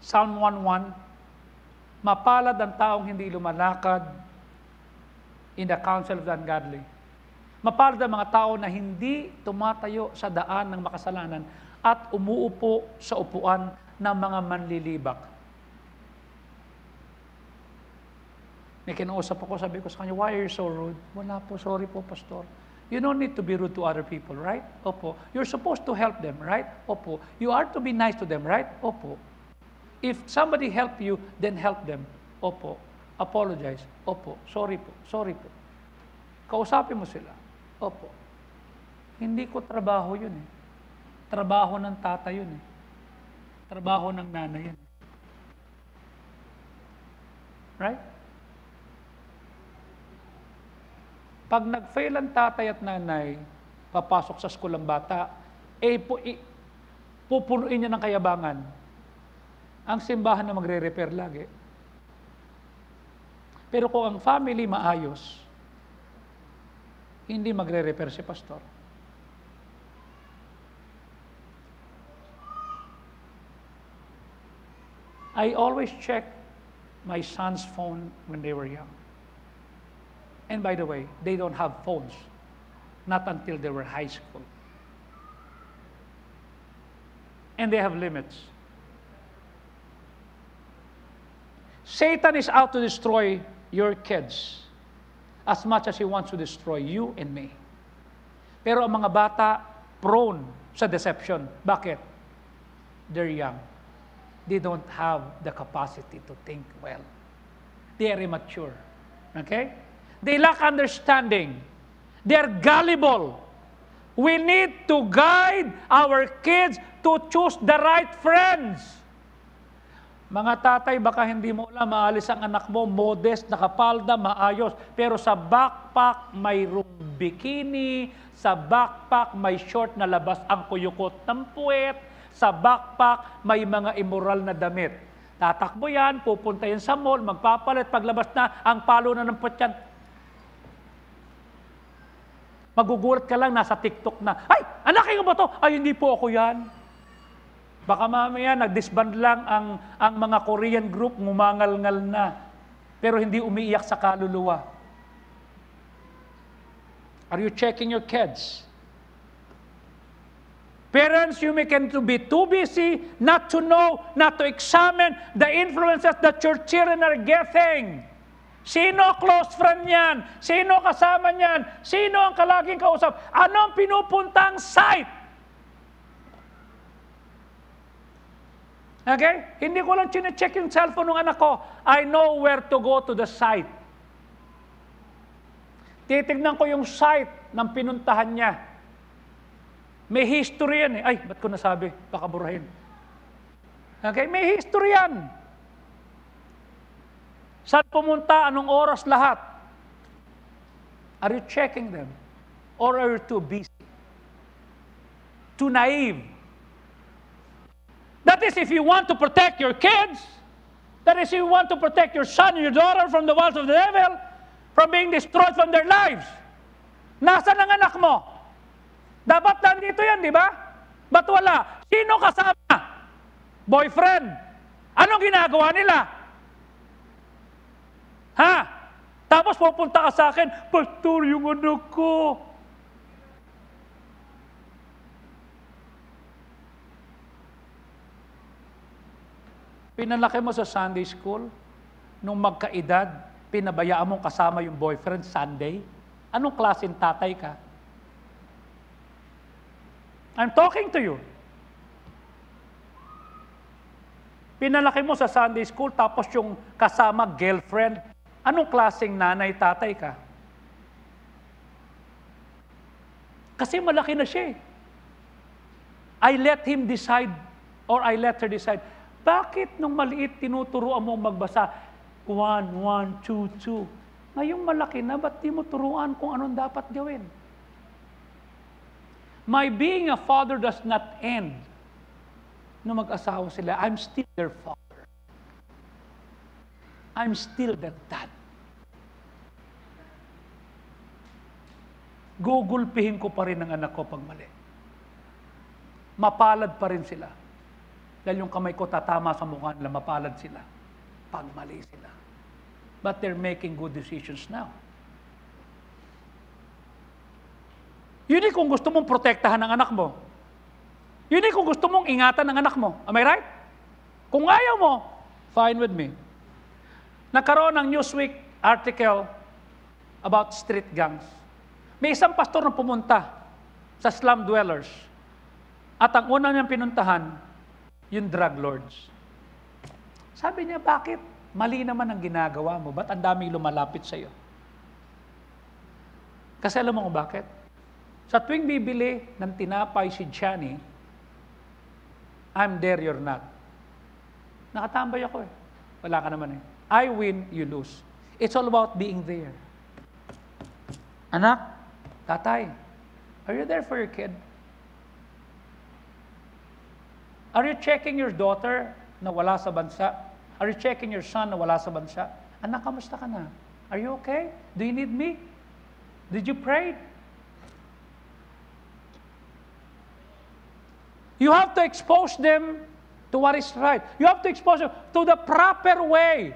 Psalm 1.1, Mapalad ang taong hindi lumalakad in the counsel of the ungodly. Mapalad ang mga tao na hindi tumatayo sa daan ng makasalanan at umuupo sa upuan ng mga manlilibak. May kinausap ako, sabi ko sa kanya, why are you so rude? Wala po, sorry po, pastor. You don't need to be rude to other people, right? Opo. You're supposed to help them, right? Opo. You are to be nice to them, right? Opo. If somebody help you, then help them. Opo. Apologize. Opo. Sorry po. Sorry po. Kausapin mo sila. Opo. Hindi ko trabaho yun eh. Trabaho ng tata yun eh. Trabaho ng nanay yun. Right? Pag nag-fail ang tatay at nanay, papasok sa school ang bata, eh po, i, pupunuin niya ng kayabangan. Ang simbahan na magre-repair lagi. Pero kung ang family maayos, hindi magre-repair si pastor. I always check my son's phone when they were young. And by the way, they don't have phones. Not until they were high school. And they have limits. Satan is out to destroy your kids as much as he wants to destroy you and me. Pero ang mga bata, prone sa deception. Bakit? They're young. They don't have the capacity to think well. They are immature. Okay? They lack understanding. They are gullible. We need to guide our kids to choose the right friends. Mga tatay, baka hindi mo alam, maalis ang anak mo, modest, nakapalda, maayos. Pero sa backpack, mayroong bikini. Sa backpack, may short na labas ang kuyukot ng puwet. Sa backpack, may mga immoral na damit. Tatakbo yan, pupunta yan sa mall, magpapalit, paglabas na, ang palo na ng putyan, Magugulat ka lang, nasa TikTok na, ay, anak kayo ba to? Ay, hindi po ako yan. Baka mamaya nag-disband lang ang, ang mga Korean group, ngumangalngal na, pero hindi umiiyak sa kaluluwa. Are you checking your kids? Parents, you may tend to be too busy not to know, not to examine the influences that your children are getting. Sino close friend niyan? Sino kasama niyan? Sino ang kalaging kausap? Anong pinupuntang site? Okay? Hindi ko lang chine-check yung cellphone ng anak ko. I know where to go to the site. Titignan ko yung site ng pinuntahan niya. May history yan eh. Ay, ba't ko nasabi? Baka burahin. Okay? May history yan. Saan pumunta? Anong oras lahat? Are you checking them? Or are you too busy? Too naive? That is if you want to protect your kids, that is if you want to protect your son and your daughter from the walls of the devil, from being destroyed from their lives. Nasaan ang anak mo? Dapat nandito yan, di ba? Ba't wala? Sino kasama? Boyfriend. Anong ginagawa nila? Ha? Tapos pupunta ka sa akin, Pastor, yung anak ko. Pinalaki mo sa Sunday school, nung magkaedad, pinabayaan mong kasama yung boyfriend Sunday? Anong klaseng tatay ka? I'm talking to you. Pinalaki mo sa Sunday school, tapos yung kasama girlfriend, Anong klaseng nanay-tatay ka? Kasi malaki na siya eh. I let him decide or I let her decide. Bakit nung maliit tinuturuan mo magbasa? One, one, two, two. Ngayong malaki na, ba't di mo turuan kung anong dapat gawin? My being a father does not end. Nung mag-asawa sila, I'm still their father. I'm still that Baghdad. Gugulpihin ko pa rin ang anak ko pag mali. Mapalad pa rin sila. Dahil yung kamay ko tatama sa mukha nila, mapalad sila. Pag mali sila. But they're making good decisions now. Yun eh kung gusto mong protektahan ang anak mo. Yun eh kung gusto mong ingatan ang anak mo. Am I right? Kung ayaw mo, fine with me. Nakaroon ng Newsweek article about street gangs. May isang pastor na pumunta sa slum dwellers. At ang una niyang pinuntahan, yung drug lords. Sabi niya, bakit? Mali naman ang ginagawa mo. Ba't ang daming lumalapit sa iyo? Kasi alam mo kung bakit? Sa tuwing bibili ng tinapay si Johnny, I'm there, you're not. Nakatambay ako eh. Wala ka naman eh. I win, you lose. It's all about being there. Anak, tatay, are you there for your kid? Are you checking your daughter na wala sa bansa? Are you checking your son na wala sa bansa? Anak, kamusta ka na? Are you okay? Do you need me? Did you pray? You have to expose them to what is right. You have to expose them to the proper way.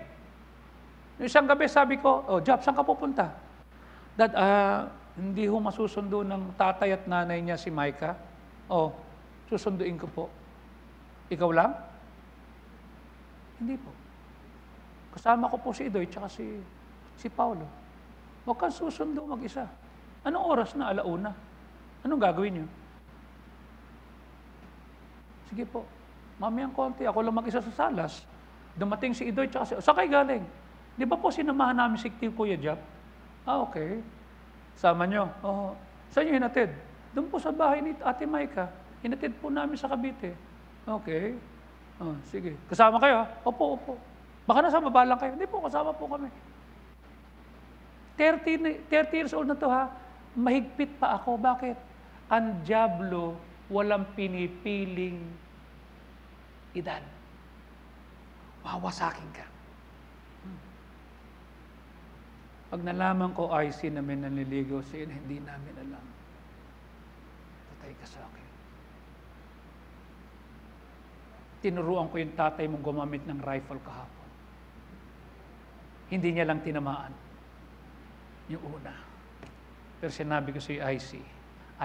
Yung isang gabi sabi ko, oh, Job, saan ka pupunta? Dad, uh, hindi ho masusundo ng tatay at nanay niya si Micah. Oh, susunduin ko po. Ikaw lang? Hindi po. Kasama ko po si Idoy at si, si Paolo. Huwag kang susundo mag-isa. Anong oras na? Alauna. Anong gagawin niyo? Sige po. Mamayang konti, ako lang mag-isa sa salas. Dumating si Idoy at si... Sakay galing. Di ba po sinamahan namin si Kuya Jap? Ah, okay. Sama nyo. Oo. sa inyo hinatid? Doon po sa bahay ni Ate Maika. Hinatid po namin sa Cavite. Okay. Oh, sige. Kasama kayo? Opo, opo. Baka nasa baba lang kayo. Hindi po, kasama po kami. 30, 30 years old na to ha. Mahigpit pa ako. Bakit? Ang Diablo walang pinipiling edad. Wawasakin ka. Pag nalaman ko, IC na may nanliligaw sa iyo, hindi namin alam. Patay ka sa akin. Tinuruan ko yung tatay mong gumamit ng rifle kahapon. Hindi niya lang tinamaan. Yung una. Pero sinabi ko sa iyo, IC,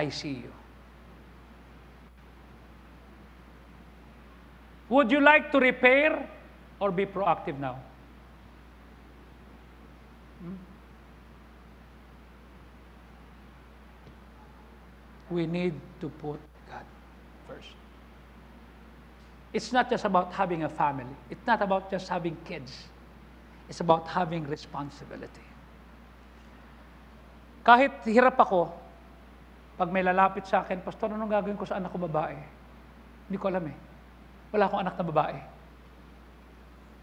I see you. Would you like to repair or be proactive now? Hmm? we need to put God first. It's not just about having a family. It's not about just having kids. It's about having responsibility. Kahit hirap ako, pag may lalapit sa akin, Pastor, anong gagawin ko sa anak ko babae? Hindi ko alam eh. Wala akong anak na babae.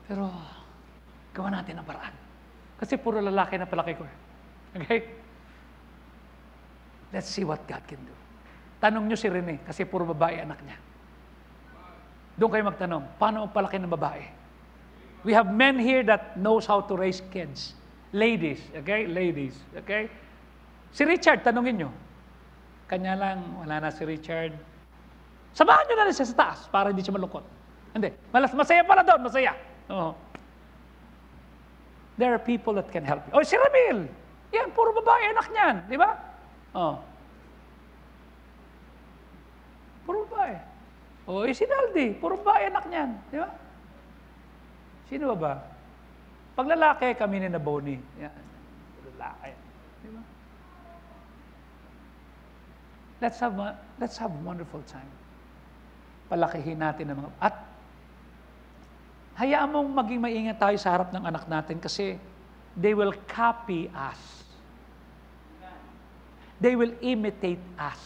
Pero, gawa natin ang paraan. Kasi puro lalaki na palaki ko. Eh. Okay? Let's see what God can do. Tanong nyo si Rene, kasi puro babae anak niya. Doon kayo magtanong, paano ang palaki ng babae? We have men here that knows how to raise kids. Ladies, okay? Ladies, okay? Si Richard, tanongin nyo. Kanya lang, wala na si Richard. Samahan nyo na rin siya sa taas para hindi siya malungkot. Hindi. Malas, masaya pala doon, masaya. Oo. There are people that can help you. Oh, si Ramil. Yan, puro babae, anak niyan. Di ba? Oh. Puro babae. O, oh, eh, si Naldi, puro babae anak niyan. Di ba? Sino ba ba? Pag lalaki, kami ni na Bonnie. Yeah. Lalaki. Di ba? Let's have, let's have a wonderful time. Palakihin natin ang mga... At hayaan mong maging maingat tayo sa harap ng anak natin kasi they will copy us. They will imitate us.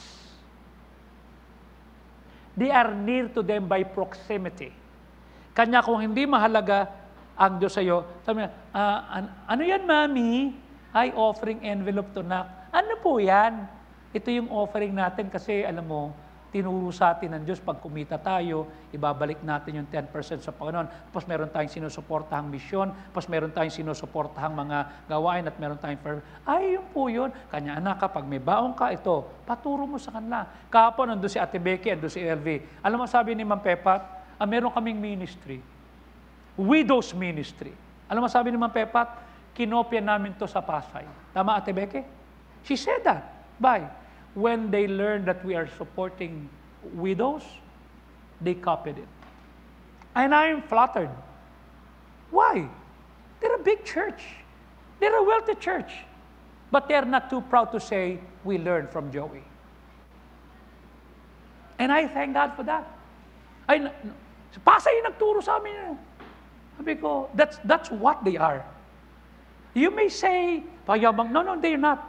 They are near to them by proximity. Kanya kung hindi mahalaga ang Diyos sa'yo, sabi uh, an- ano yan, mami? Ay, offering envelope to nak. Ano po yan? Ito yung offering natin kasi, alam mo, tinuro sa atin ng Diyos, pag kumita tayo, ibabalik natin yung 10% sa Panginoon. Tapos meron tayong sinusuportahang misyon, tapos meron tayong sinusuportahang mga gawain at meron tayong firm. Ay, yun po yun. Kanya anak, kapag may baon ka, ito, paturo mo sa kanila. Kahapon, nandun si Ate Becky, nandun si LV. Alam mo, sabi ni Ma'am Pepat, ah, meron kaming ministry. Widows ministry. Alam mo, sabi ni Ma'am Pepat, kinopya namin to sa Pasay. Tama, Ate Becky? She said that. Bye. when they learned that we are supporting widows, they copied it. And I'm flattered. Why? They're a big church. They're a wealthy church. But they're not too proud to say, we learned from Joey. And I thank God for that. I, Pasay yung nagturo sa amin Sabi ko, that's, that's what they are. You may say, payabang. No, no, they're not.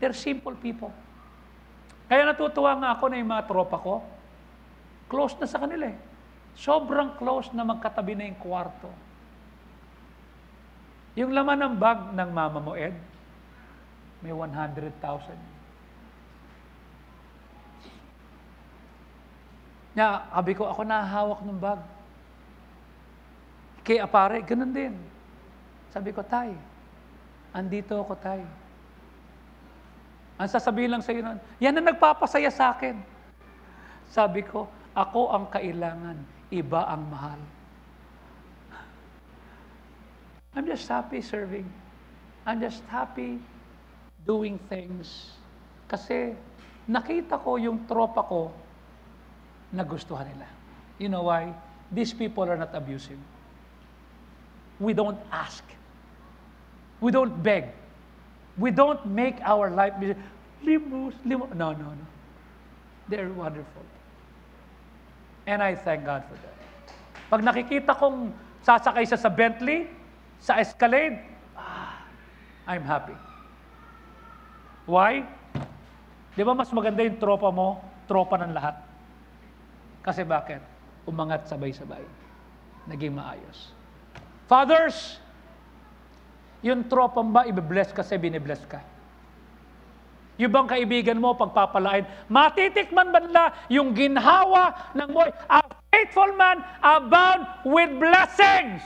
They're simple people. Kaya natutuwa nga ako na yung mga tropa ko, close na sa kanila eh. Sobrang close na magkatabi na yung kwarto. Yung laman ng bag ng mama mo, Ed, may 100,000. Niya, sabi ko, ako nahahawak ng bag. Kay apare, ganun din. Sabi ko, tay, andito ako, tay. Ang sasabihin lang sa iyo nun, yan ang nagpapasaya sa akin. Sabi ko, ako ang kailangan, iba ang mahal. I'm just happy serving. I'm just happy doing things. Kasi nakita ko yung tropa ko na gustuhan nila. You know why? These people are not abusive. We don't ask. We don't beg. We don't make our life limos, limos. No, no, no. They're wonderful. And I thank God for that. Pag nakikita kong sasakay siya sa Bentley, sa Escalade, ah, I'm happy. Why? Di ba mas maganda yung tropa mo, tropa ng lahat? Kasi bakit? Umangat sabay-sabay. Naging maayos. Fathers, yung tropang ba, ibibless kasi binibless ka. Yung bang kaibigan mo, pagpapalain, matitikman ba nila yung ginhawa ng mo? A faithful man abound with blessings.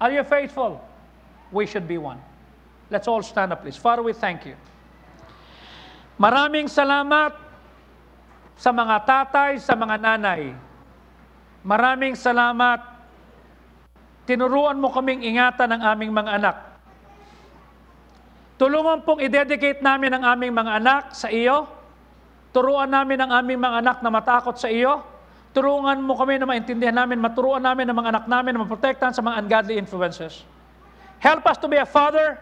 Are you faithful? We should be one. Let's all stand up, please. Father, we thank you. Maraming salamat sa mga tatay, sa mga nanay. Maraming salamat. Tinuruan mo kaming ingatan ng aming mga anak. Tulungan pong i-dedicate namin ang aming mga anak sa iyo. Turuan namin ang aming mga anak na matakot sa iyo. Turuan mo kami na maintindihan namin, maturuan namin ang mga anak namin na maprotektahan sa mga ungodly influences. Help us to be a father.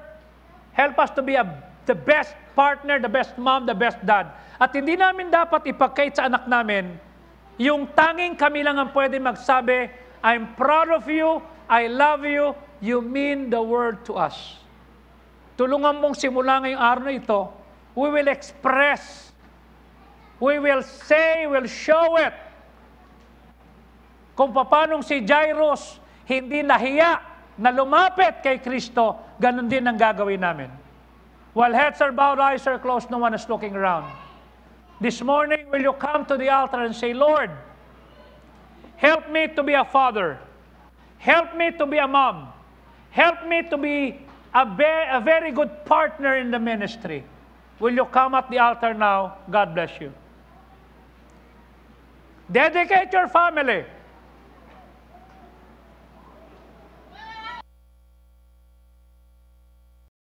Help us to be a, the best partner, the best mom, the best dad. At hindi namin dapat ipagkait sa anak namin yung tanging kami lang ang pwede magsabi, I'm proud of you, I love you, you mean the world to us. Tulungan mong simula ngayong araw na ito, we will express, we will say, we will show it. Kung paanong si Jairus hindi nahiya na lumapit kay Kristo, ganun din ang gagawin namin. While heads are bowed, eyes are closed, no one is looking around. This morning, will you come to the altar and say, Lord, help me to be a father. Help me to be a mom. Help me to be a, be- a very good partner in the ministry. Will you come at the altar now? God bless you. Dedicate your family.